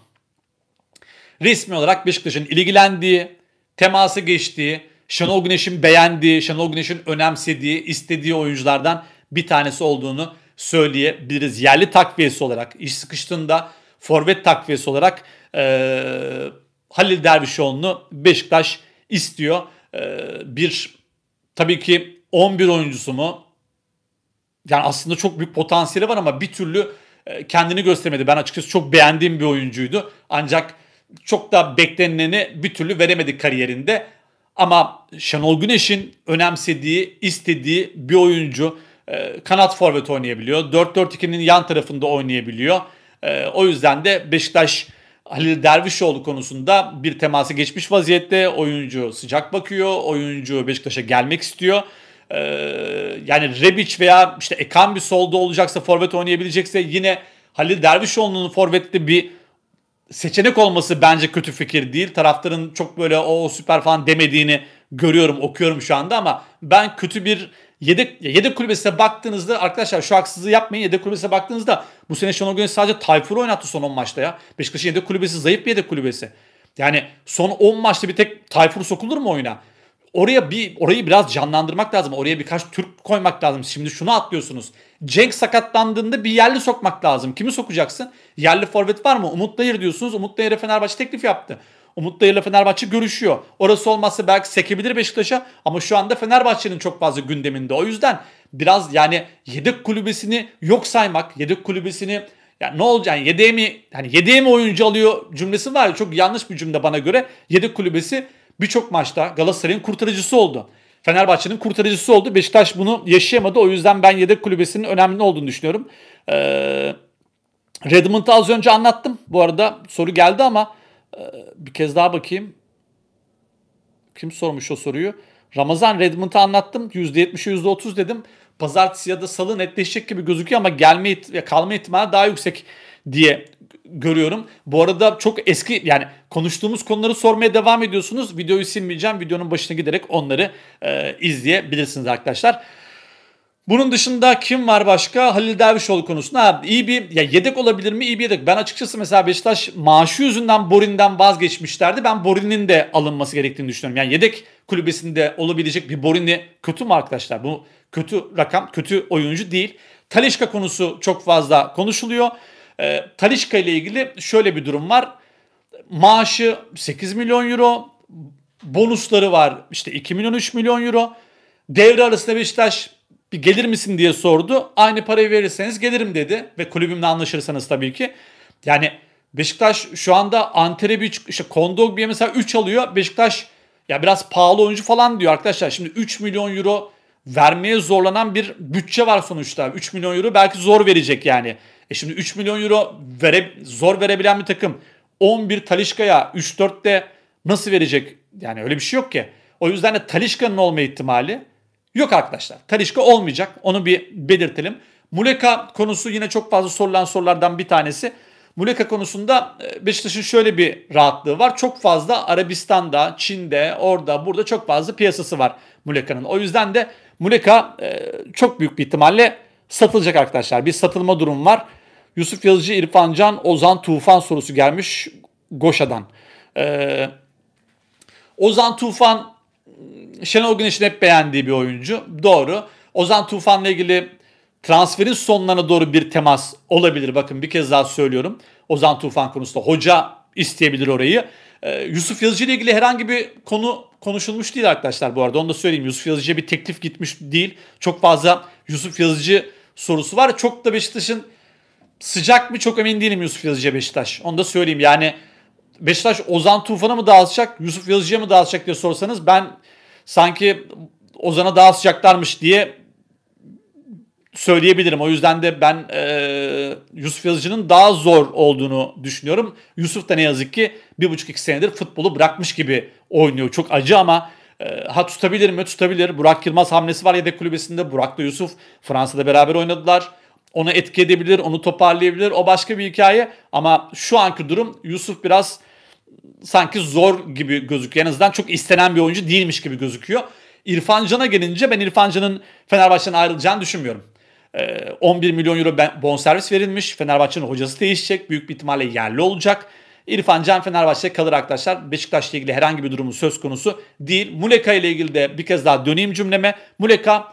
Resmi olarak Beşiktaş'ın ilgilendiği, teması geçtiği, Şenol Güneş'in beğendiği, Şenol Güneş'in önemsediği, istediği oyunculardan bir tanesi olduğunu söyleyebiliriz. Yerli takviyesi olarak iş sıkıştığında forvet takviyesi olarak e, Halil Dervişoğlu'nu Beşiktaş istiyor. E, bir tabii ki 11 oyuncusu mu? Yani aslında çok büyük potansiyeli var ama bir türlü e, kendini göstermedi. Ben açıkçası çok beğendiğim bir oyuncuydu. Ancak çok da bekleneni bir türlü veremedi kariyerinde. Ama Şenol Güneş'in önemsediği, istediği bir oyuncu. Ee, kanat forvet oynayabiliyor. 4-4-2'nin yan tarafında oynayabiliyor. Ee, o yüzden de Beşiktaş Halil Dervişoğlu konusunda bir teması geçmiş vaziyette. Oyuncu sıcak bakıyor. Oyuncu Beşiktaş'a gelmek istiyor. Ee, yani Rebic veya işte Ekambi solda olacaksa forvet oynayabilecekse yine Halil Dervişoğlu'nun forvette bir seçenek olması bence kötü fikir değil. Taraftarın çok böyle o süper falan demediğini görüyorum, okuyorum şu anda ama ben kötü bir Yedek, yedek kulübesine baktığınızda arkadaşlar şu haksızlığı yapmayın. Yedek kulübesine baktığınızda bu sene Şenol Güneş sadece Tayfur'u oynattı son 10 maçta ya. Beşiktaş'ın yedek kulübesi zayıf bir yedek kulübesi. Yani son 10 maçta bir tek Tayfur sokulur mu oyuna? Oraya bir orayı biraz canlandırmak lazım. Oraya birkaç Türk koymak lazım. Şimdi şunu atlıyorsunuz. Cenk sakatlandığında bir yerli sokmak lazım. Kimi sokacaksın? Yerli forvet var mı? Umut Nayır diyorsunuz. Umut Nayır'e Fenerbahçe teklif yaptı. Umut Dayı'yla Fenerbahçe görüşüyor. Orası olmazsa belki sekebilir Beşiktaş'a ama şu anda Fenerbahçe'nin çok fazla gündeminde. O yüzden biraz yani yedek kulübesini yok saymak, yedek kulübesini ya ne olacak yani yedeğe mi hani yedeğe mi oyuncu alıyor cümlesi var ya çok yanlış bir cümle bana göre. Yedek kulübesi birçok maçta Galatasaray'ın kurtarıcısı oldu. Fenerbahçe'nin kurtarıcısı oldu. Beşiktaş bunu yaşayamadı. O yüzden ben yedek kulübesinin önemli olduğunu düşünüyorum. Ee, Redmond'u az önce anlattım. Bu arada soru geldi ama ee, bir kez daha bakayım. Kim sormuş o soruyu? Ramazan Redmond'ı anlattım. %70'e %30 dedim. Pazartesi ya da salı netleşecek gibi gözüküyor ama gelme kalma ihtimali daha yüksek diye görüyorum. Bu arada çok eski yani konuştuğumuz konuları sormaya devam ediyorsunuz. Videoyu silmeyeceğim. Videonun başına giderek onları e, izleyebilirsiniz arkadaşlar. Bunun dışında kim var başka? Halil Dervişoğlu konusunda ha, iyi bir ya yedek olabilir mi? İyi bir yedek. Ben açıkçası mesela Beşiktaş maaşı yüzünden Borin'den vazgeçmişlerdi. Ben Borin'in de alınması gerektiğini düşünüyorum. Yani yedek kulübesinde olabilecek bir Borin'i kötü mü arkadaşlar? Bu kötü rakam, kötü oyuncu değil. Talişka konusu çok fazla konuşuluyor. E, Talişka ile ilgili şöyle bir durum var. Maaşı 8 milyon euro, bonusları var işte 2 milyon 3 milyon euro. Devre arasında Beşiktaş bir gelir misin diye sordu. Aynı parayı verirseniz gelirim dedi ve kulübümle anlaşırsanız tabii ki. Yani Beşiktaş şu anda Anterebi işte Kondogbia mesela 3 alıyor. Beşiktaş ya biraz pahalı oyuncu falan diyor arkadaşlar. Şimdi 3 milyon euro vermeye zorlanan bir bütçe var sonuçta. 3 milyon euro belki zor verecek yani. E şimdi 3 milyon euro vere, zor verebilen bir takım 11 Talişka'ya 3-4'te nasıl verecek? Yani öyle bir şey yok ki. O yüzden de Talişka'nın olma ihtimali Yok arkadaşlar. Talişka olmayacak. Onu bir belirtelim. Muleka konusu yine çok fazla sorulan sorulardan bir tanesi. Muleka konusunda e, Beşiktaş'ın şöyle bir rahatlığı var. Çok fazla Arabistan'da, Çin'de, orada, burada çok fazla piyasası var Muleka'nın. O yüzden de Muleka e, çok büyük bir ihtimalle satılacak arkadaşlar. Bir satılma durumu var. Yusuf Yazıcı, İrfan Can, Ozan Tufan sorusu gelmiş Goşa'dan. Ee, Ozan Tufan Şenol Güneş'in hep beğendiği bir oyuncu. Doğru. Ozan Tufan'la ilgili transferin sonlarına doğru bir temas olabilir. Bakın bir kez daha söylüyorum. Ozan Tufan konusunda hoca isteyebilir orayı. Ee, Yusuf Yazıcı ile ilgili herhangi bir konu konuşulmuş değil arkadaşlar bu arada. Onu da söyleyeyim. Yusuf Yazıcı'ya bir teklif gitmiş değil. Çok fazla Yusuf Yazıcı sorusu var. Çok da Beşiktaş'ın sıcak mı çok emin değilim Yusuf Yazıcı'ya Beşiktaş. Onu da söyleyeyim. Yani Beşiktaş Ozan Tufan'a mı dağılacak, Yusuf Yazıcı'ya mı dağılacak diye sorsanız ben sanki Ozan'a daha sıcaklarmış diye söyleyebilirim. O yüzden de ben e, Yusuf Yazıcı'nın daha zor olduğunu düşünüyorum. Yusuf da ne yazık ki bir buçuk iki senedir futbolu bırakmış gibi oynuyor. Çok acı ama e, ha tutabilir mi? Tutabilir. Burak Yılmaz hamlesi var yedek kulübesinde. Burak'la Yusuf Fransa'da beraber oynadılar. Onu etki edebilir, onu toparlayabilir. O başka bir hikaye. Ama şu anki durum Yusuf biraz sanki zor gibi gözüküyor. En azından çok istenen bir oyuncu değilmiş gibi gözüküyor. İrfan Can'a gelince ben İrfan Can'ın Fenerbahçe'den ayrılacağını düşünmüyorum. 11 ee, milyon euro bonservis verilmiş. Fenerbahçe'nin hocası değişecek. Büyük bir ihtimalle yerli olacak. İrfan Can Fenerbahçe kalır arkadaşlar. Beşiktaş ile ilgili herhangi bir durumun söz konusu değil. Muleka ile ilgili de bir kez daha döneyim cümleme. Muleka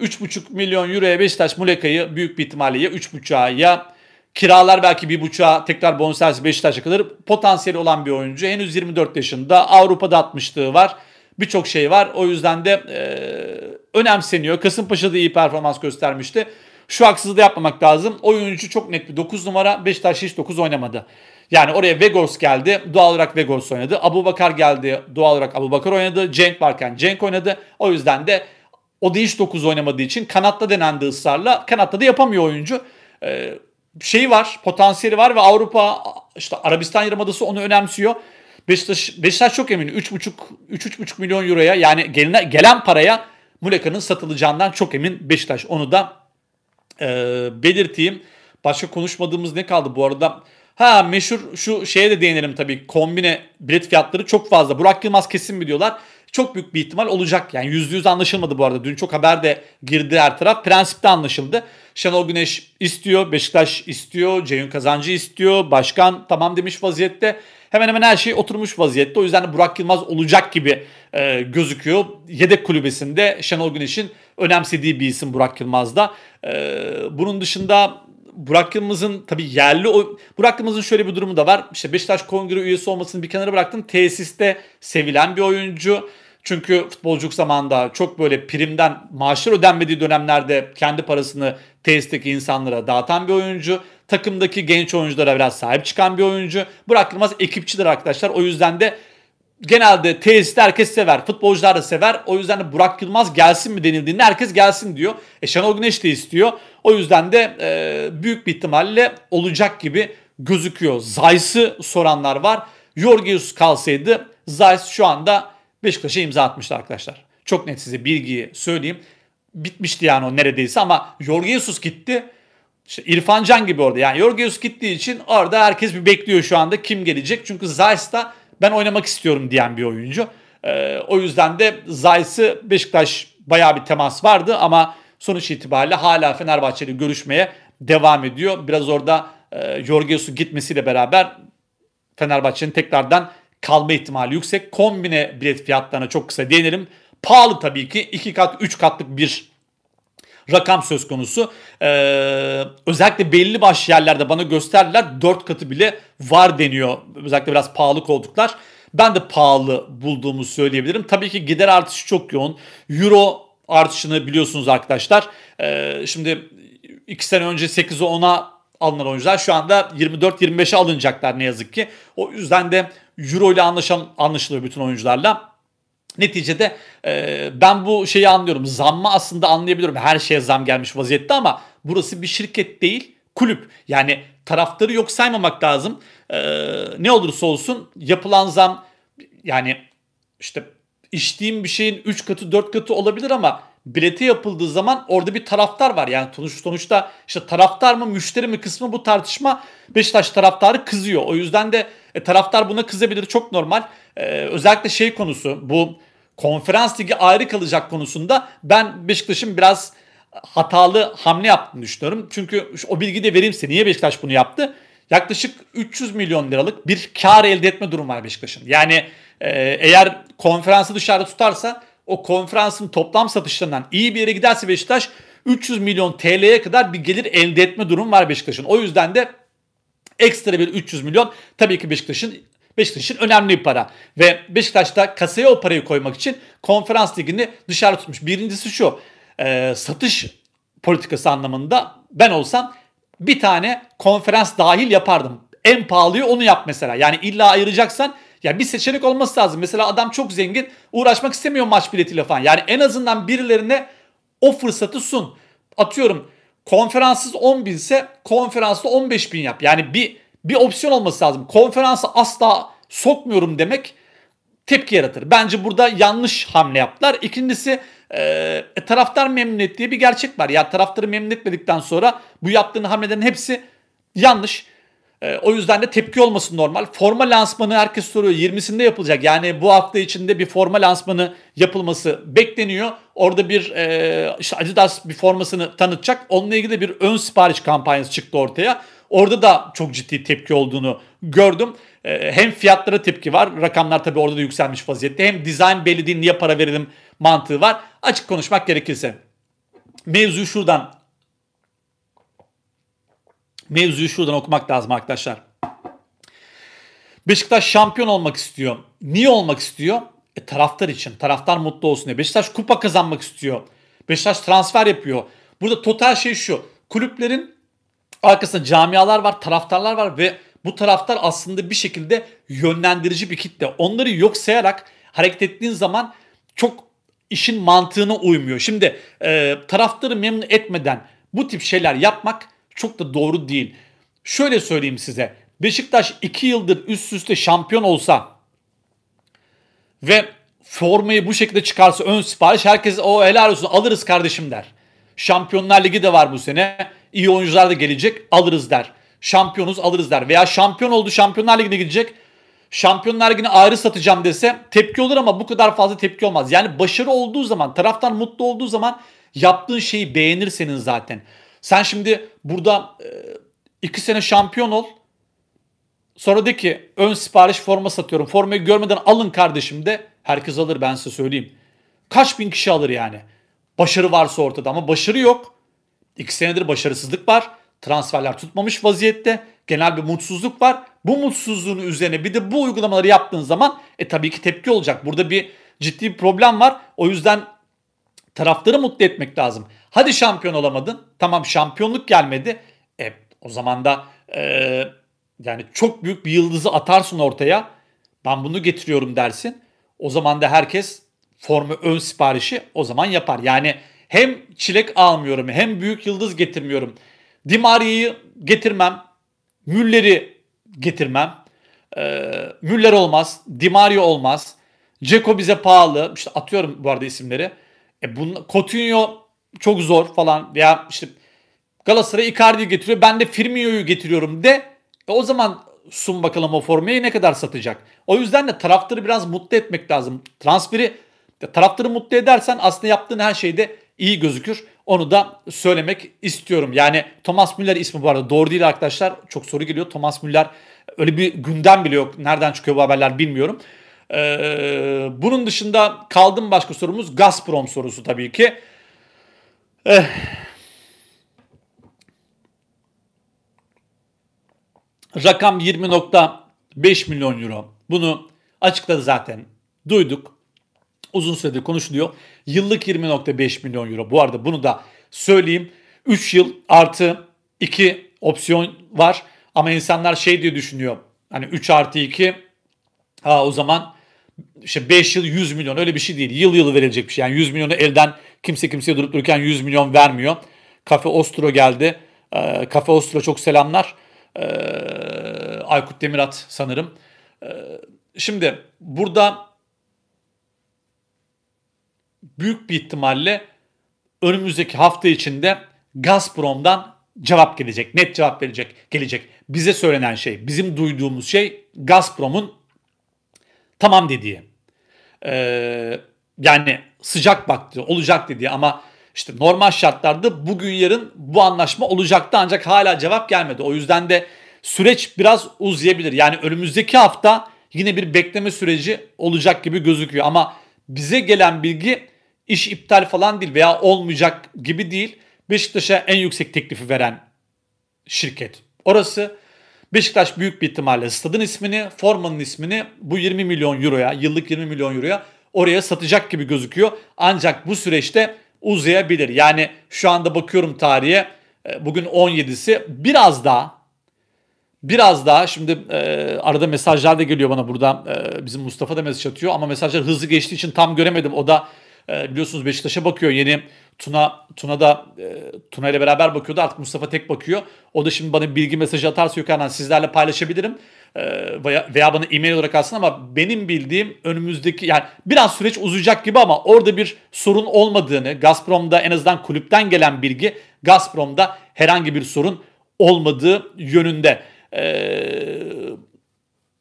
3,5 milyon euroya Beşiktaş Muleka'yı büyük bir ihtimalle ya 3,5'a ya Kiralar belki bir buçuğa tekrar bonservis Beşiktaş'a kalır. Potansiyeli olan bir oyuncu. Henüz 24 yaşında. Avrupa'da 60'lığı var. Birçok şey var. O yüzden de e, önemseniyor. Kasımpaşa'da iyi performans göstermişti. Şu haksızlığı yapmamak lazım. Oyuncu çok net bir 9 numara. Beşiktaş hiç 9 oynamadı. Yani oraya Vegors geldi. Doğal olarak Vegors oynadı. Abu Bakar geldi. Doğal olarak Abu Bakar oynadı. Cenk varken Cenk oynadı. O yüzden de o da hiç 9 oynamadığı için kanatta denendi ısrarla. Kanatta da yapamıyor oyuncu. Ee, şeyi var, potansiyeli var ve Avrupa işte Arabistan Yarımadası onu önemsiyor. Beşiktaş, Beşiktaş çok emin. 3,5 3,5 milyon euroya yani gelene, gelen paraya Muleka'nın satılacağından çok emin Beşiktaş. Onu da e, belirteyim. Başka konuşmadığımız ne kaldı bu arada? Ha meşhur şu şeye de değinelim tabii. Kombine bilet fiyatları çok fazla. Burak Yılmaz kesin mi diyorlar? çok büyük bir ihtimal olacak. Yani yüzde yüz anlaşılmadı bu arada. Dün çok haber de girdi her taraf. Prensipte anlaşıldı. Şenol Güneş istiyor, Beşiktaş istiyor, Ceyhun Kazancı istiyor, başkan tamam demiş vaziyette. Hemen hemen her şey oturmuş vaziyette. O yüzden Burak Yılmaz olacak gibi e, gözüküyor. Yedek kulübesinde Şenol Güneş'in önemsediği bir isim Burak Yılmaz'da. E, bunun dışında Burak Yılmaz'ın tabi yerli Burak Yılmaz'ın şöyle bir durumu da var. İşte Beşiktaş Kongre üyesi olmasını bir kenara bıraktım. Tesiste sevilen bir oyuncu. Çünkü futbolculuk zamanında çok böyle primden maaşlar ödenmediği dönemlerde kendi parasını tesisteki insanlara dağıtan bir oyuncu. Takımdaki genç oyunculara biraz sahip çıkan bir oyuncu. Burak Yılmaz ekipçidir arkadaşlar. O yüzden de genelde tesiste herkes sever. Futbolcular da sever. O yüzden de Burak Yılmaz gelsin mi denildiğinde herkes gelsin diyor. E Şenol Güneş de istiyor. O yüzden de e, büyük bir ihtimalle olacak gibi gözüküyor. Zayis'i soranlar var. Jorgius kalsaydı Zayis şu anda Beşiktaş'a imza atmıştı arkadaşlar. Çok net size bilgiyi söyleyeyim. Bitmişti yani o neredeyse ama Jorge Jesus gitti. İşte İrfan Can gibi orada. Yani Jorge Jesus gittiği için orada herkes bir bekliyor şu anda kim gelecek. Çünkü Zayis da ben oynamak istiyorum diyen bir oyuncu. Ee, o yüzden de Zayis'i Beşiktaş baya bir temas vardı ama sonuç itibariyle hala Fenerbahçe'yle görüşmeye devam ediyor. Biraz orada e, Jorge Jesus gitmesiyle beraber Fenerbahçe'nin tekrardan kalma ihtimali yüksek. Kombine bilet fiyatlarına çok kısa değinelim. Pahalı tabii ki 2 kat 3 katlık bir rakam söz konusu. Ee, özellikle belli başlı yerlerde bana gösterdiler 4 katı bile var deniyor. Özellikle biraz pahalı koltuklar. Ben de pahalı bulduğumu söyleyebilirim. Tabii ki gider artışı çok yoğun. Euro artışını biliyorsunuz arkadaşlar. Ee, şimdi 2 sene önce 8'e 10'a alınan oyuncular şu anda 24-25'e alınacaklar ne yazık ki. O yüzden de Euro ile anlaşan, anlaşılıyor bütün oyuncularla. Neticede e, ben bu şeyi anlıyorum. Zammı aslında anlayabiliyorum. Her şeye zam gelmiş vaziyette ama burası bir şirket değil kulüp. Yani taraftarı yok saymamak lazım. E, ne olursa olsun yapılan zam yani işte içtiğim bir şeyin 3 katı 4 katı olabilir ama bilete yapıldığı zaman orada bir taraftar var. Yani sonuç, sonuçta işte taraftar mı müşteri mi kısmı bu tartışma Beşiktaş taraftarı kızıyor. O yüzden de e, taraftar buna kızabilir çok normal. E, özellikle şey konusu bu konferans ligi ayrı kalacak konusunda ben Beşiktaş'ın biraz hatalı hamle yaptığını düşünüyorum. Çünkü o bilgi de vereyim size. Niye Beşiktaş bunu yaptı? Yaklaşık 300 milyon liralık bir kar elde etme durumu var Beşiktaş'ın. Yani e, eğer konferansı dışarıda tutarsa o konferansın toplam satışlarından iyi bir yere giderse Beşiktaş 300 milyon TL'ye kadar bir gelir elde etme durumu var Beşiktaş'ın. O yüzden de Ekstra bir 300 milyon tabii ki Beşiktaş'ın Beşiktaş için önemli bir para. Ve Beşiktaş'ta kasaya o parayı koymak için konferans ligini dışarı tutmuş. Birincisi şu e, satış politikası anlamında ben olsam bir tane konferans dahil yapardım. En pahalıyı onu yap mesela. Yani illa ayıracaksan ya bir seçenek olması lazım. Mesela adam çok zengin uğraşmak istemiyor maç biletiyle falan. Yani en azından birilerine o fırsatı sun. Atıyorum Konferanssız 10 binse konferanslı 15 bin yap. Yani bir bir opsiyon olması lazım. Konferansı asla sokmuyorum demek tepki yaratır. Bence burada yanlış hamle yaptılar. İkincisi e, e taraftar memnuniyet diye bir gerçek var. Ya taraftarı memnun etmedikten sonra bu yaptığın hamlelerin hepsi yanlış. Ee, o yüzden de tepki olması normal. Forma lansmanı herkes soruyor 20'sinde yapılacak. Yani bu hafta içinde bir forma lansmanı yapılması bekleniyor. Orada bir e, işte Adidas bir formasını tanıtacak. Onunla ilgili bir ön sipariş kampanyası çıktı ortaya. Orada da çok ciddi tepki olduğunu gördüm. E, hem fiyatlara tepki var. Rakamlar tabii orada da yükselmiş vaziyette. Hem dizayn belli değil niye para verelim mantığı var. Açık konuşmak gerekirse. Mevzu şuradan Mevzuyu şuradan okumak lazım arkadaşlar. Beşiktaş şampiyon olmak istiyor. Niye olmak istiyor? E, taraftar için. Taraftar mutlu olsun diye. Beşiktaş kupa kazanmak istiyor. Beşiktaş transfer yapıyor. Burada total şey şu. Kulüplerin arkasında camialar var, taraftarlar var ve bu taraftar aslında bir şekilde yönlendirici bir kitle. Onları yok sayarak hareket ettiğin zaman çok işin mantığına uymuyor. Şimdi e, taraftarı memnun etmeden bu tip şeyler yapmak çok da doğru değil. Şöyle söyleyeyim size. Beşiktaş 2 yıldır üst üste şampiyon olsa ve formayı bu şekilde çıkarsa ön sipariş herkes o helal olsun alırız kardeşim der. Şampiyonlar Ligi de var bu sene. İyi oyuncular da gelecek alırız der. Şampiyonuz alırız der. Veya şampiyon oldu Şampiyonlar Ligi'ne gidecek. Şampiyonlar Ligi'ni ayrı satacağım dese tepki olur ama bu kadar fazla tepki olmaz. Yani başarı olduğu zaman, taraftan mutlu olduğu zaman yaptığın şeyi beğenirsenin zaten. Sen şimdi burada e, iki sene şampiyon ol. Sonra de ki ön sipariş forma satıyorum. Formayı görmeden alın kardeşim de. Herkes alır ben size söyleyeyim. Kaç bin kişi alır yani. Başarı varsa ortada ama başarı yok. İki senedir başarısızlık var. Transferler tutmamış vaziyette. Genel bir mutsuzluk var. Bu mutsuzluğun üzerine bir de bu uygulamaları yaptığın zaman e tabii ki tepki olacak. Burada bir ciddi bir problem var. O yüzden tarafları mutlu etmek lazım. Hadi şampiyon olamadın. Tamam şampiyonluk gelmedi. E o zaman da e, yani çok büyük bir yıldızı atarsın ortaya. Ben bunu getiriyorum dersin. O zaman da herkes formu ön siparişi o zaman yapar. Yani hem çilek almıyorum hem büyük yıldız getirmiyorum. Dimaria'yı getirmem. Müller'i getirmem. Ee, Müller olmaz. Dimari olmaz. Ceko bize pahalı. İşte atıyorum bu arada isimleri. E bunu Coutinho çok zor falan veya işte Galatasaray Icardi getiriyor ben de Firmino'yu getiriyorum de e o zaman sun bakalım o formayı ne kadar satacak. O yüzden de taraftarı biraz mutlu etmek lazım. Transferi taraftarı mutlu edersen aslında yaptığın her şeyde iyi gözükür. Onu da söylemek istiyorum. Yani Thomas Müller ismi bu arada doğru değil arkadaşlar. Çok soru geliyor. Thomas Müller öyle bir gündem bile yok. Nereden çıkıyor bu haberler bilmiyorum. Ee, bunun dışında kaldım başka sorumuz Gazprom sorusu tabii ki. Eh. Rakam 20.5 milyon euro. Bunu açıkladı zaten. Duyduk. Uzun süredir konuşuluyor. Yıllık 20.5 milyon euro. Bu arada bunu da söyleyeyim. 3 yıl artı 2 opsiyon var. Ama insanlar şey diye düşünüyor. Hani 3 artı 2 ha o zaman işte 5 yıl 100 milyon öyle bir şey değil. Yıl yılı verilecek bir şey. Yani 100 milyonu elden Kimse kimseye durup dururken 100 milyon vermiyor. Kafe Ostro geldi. E, ee, Kafe Ostro çok selamlar. E, Aykut Demirat sanırım. E, şimdi burada büyük bir ihtimalle önümüzdeki hafta içinde Gazprom'dan cevap gelecek. Net cevap verecek, gelecek. Bize söylenen şey, bizim duyduğumuz şey Gazprom'un tamam dediği. Ee, yani sıcak baktı olacak dedi ama işte normal şartlarda bugün yarın bu anlaşma olacaktı ancak hala cevap gelmedi. O yüzden de süreç biraz uzayabilir. Yani önümüzdeki hafta yine bir bekleme süreci olacak gibi gözüküyor ama bize gelen bilgi iş iptal falan değil veya olmayacak gibi değil. Beşiktaş'a en yüksek teklifi veren şirket orası. Beşiktaş büyük bir ihtimalle stadın ismini, formanın ismini bu 20 milyon euroya, yıllık 20 milyon euroya oraya satacak gibi gözüküyor. Ancak bu süreçte uzayabilir. Yani şu anda bakıyorum tarihe e, bugün 17'si biraz daha biraz daha şimdi e, arada mesajlar da geliyor bana burada e, bizim Mustafa da mesaj atıyor ama mesajlar hızlı geçtiği için tam göremedim. O da e, biliyorsunuz Beşiktaş'a bakıyor yeni Tuna Tuna da e, Tuna ile beraber bakıyordu. Artık Mustafa tek bakıyor. O da şimdi bana bilgi mesajı atarsa yukarıdan sizlerle paylaşabilirim. E, veya, veya bana e-mail olarak alsın ama benim bildiğim önümüzdeki yani biraz süreç uzayacak gibi ama orada bir sorun olmadığını Gazprom'da en azından kulüpten gelen bilgi Gazprom'da herhangi bir sorun olmadığı yönünde. Ee,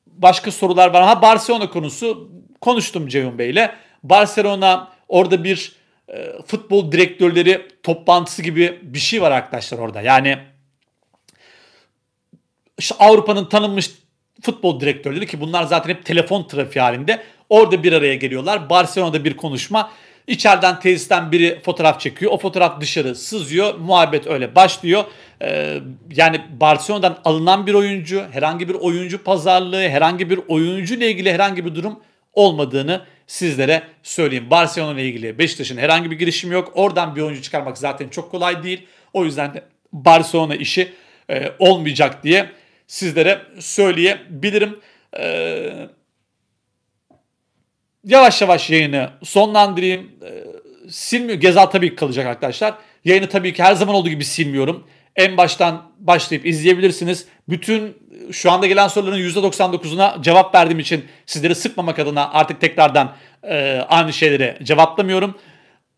başka sorular var. Ha Barcelona konusu konuştum Ceyhun Bey ile Barcelona orada bir e, futbol direktörleri toplantısı gibi bir şey var arkadaşlar orada. Yani şu Avrupa'nın tanınmış futbol direktörleri ki bunlar zaten hep telefon trafiği halinde. Orada bir araya geliyorlar. Barcelona'da bir konuşma. İçeriden tesisten biri fotoğraf çekiyor. O fotoğraf dışarı sızıyor. Muhabbet öyle başlıyor. Ee, yani Barcelona'dan alınan bir oyuncu, herhangi bir oyuncu pazarlığı, herhangi bir oyuncu ile ilgili herhangi bir durum olmadığını sizlere söyleyeyim. Barcelona ile ilgili Beşiktaş'ın herhangi bir girişimi yok. Oradan bir oyuncu çıkarmak zaten çok kolay değil. O yüzden Barcelona işi e, olmayacak diye sizlere söyleyebilirim. E, yavaş yavaş yayını sonlandırayım. E, silmiyor. Gezal tabii ki kalacak arkadaşlar. Yayını tabii ki her zaman olduğu gibi silmiyorum en baştan başlayıp izleyebilirsiniz. Bütün şu anda gelen soruların %99'una cevap verdiğim için sizleri sıkmamak adına artık tekrardan e, aynı şeyleri cevaplamıyorum.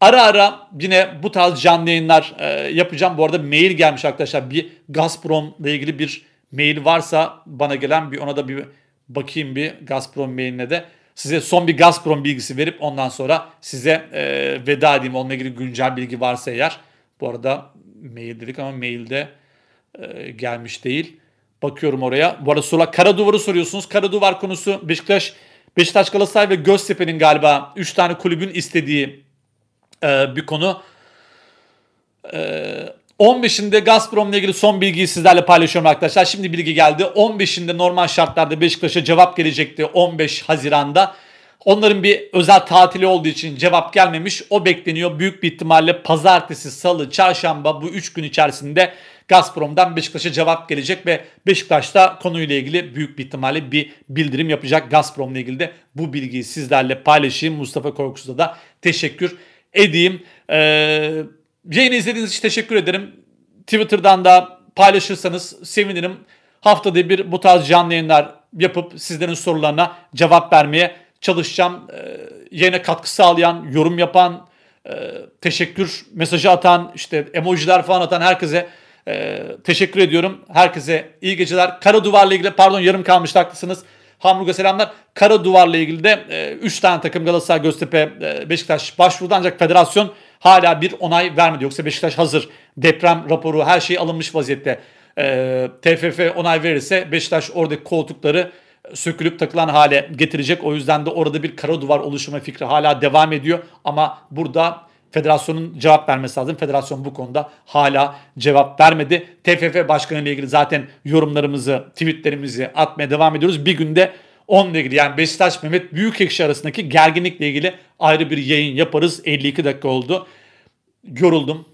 Ara ara yine bu tarz canlı yayınlar e, yapacağım. Bu arada mail gelmiş arkadaşlar. Bir Gazprom ile ilgili bir mail varsa bana gelen bir ona da bir bakayım bir Gazprom mailine de. Size son bir Gazprom bilgisi verip ondan sonra size e, veda edeyim. Onunla ilgili güncel bilgi varsa eğer. Bu arada mail dedik ama mailde e, gelmiş değil. Bakıyorum oraya. Bu arada sola kara duvarı soruyorsunuz. Kara duvar konusu Beşiktaş, Beşiktaş Galatasaray ve Göztepe'nin galiba 3 tane kulübün istediği e, bir konu. E, 15'inde Gazprom'la ilgili son bilgiyi sizlerle paylaşıyorum arkadaşlar. Şimdi bilgi geldi. 15'inde normal şartlarda Beşiktaş'a cevap gelecekti 15 Haziran'da. Onların bir özel tatili olduğu için cevap gelmemiş. O bekleniyor. Büyük bir ihtimalle pazartesi, salı, çarşamba bu 3 gün içerisinde Gazprom'dan Beşiktaş'a cevap gelecek ve Beşiktaş da konuyla ilgili büyük bir ihtimalle bir bildirim yapacak. Gazprom'la ilgili de bu bilgiyi sizlerle paylaşayım. Mustafa Korkusuz'a da teşekkür edeyim. Ee, yayını izlediğiniz için teşekkür ederim. Twitter'dan da paylaşırsanız sevinirim. Haftada bir bu tarz canlı yayınlar yapıp sizlerin sorularına cevap vermeye çalışacağım. E, yayına katkı sağlayan, yorum yapan, e, teşekkür mesajı atan, işte emojiler falan atan herkese e, teşekkür ediyorum. Herkese iyi geceler. Kara Duvar'la ilgili pardon yarım kalmıştı haklısınız. Hamburg'a selamlar. Kara Duvar'la ilgili de 3 e, tane takım Galatasaray, Göztepe, e, Beşiktaş başvurdu ancak federasyon hala bir onay vermedi. Yoksa Beşiktaş hazır. Deprem raporu her şey alınmış vaziyette. E, TFF onay verirse Beşiktaş oradaki koltukları sökülüp takılan hale getirecek. O yüzden de orada bir kara duvar oluşuma fikri hala devam ediyor. Ama burada federasyonun cevap vermesi lazım. Federasyon bu konuda hala cevap vermedi. TFF Başkanı ile ilgili zaten yorumlarımızı, tweetlerimizi atmaya devam ediyoruz. Bir günde 10 ile ilgili yani Beşiktaş Mehmet Büyükekşi arasındaki gerginlikle ilgili ayrı bir yayın yaparız. 52 dakika oldu. Yoruldum.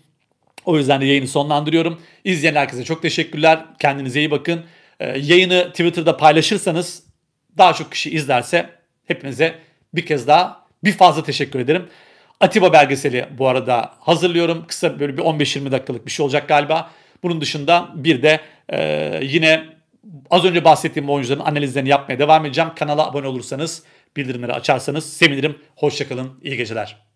O yüzden de yayını sonlandırıyorum. İzleyen herkese çok teşekkürler. Kendinize iyi bakın. Ee, yayını Twitter'da paylaşırsanız daha çok kişi izlerse hepinize bir kez daha bir fazla teşekkür ederim. Atiba belgeseli bu arada hazırlıyorum. Kısa böyle bir 15-20 dakikalık bir şey olacak galiba. Bunun dışında bir de e, yine az önce bahsettiğim oyuncuların analizlerini yapmaya devam edeceğim. Kanala abone olursanız, bildirimleri açarsanız sevinirim. Hoşçakalın, iyi geceler.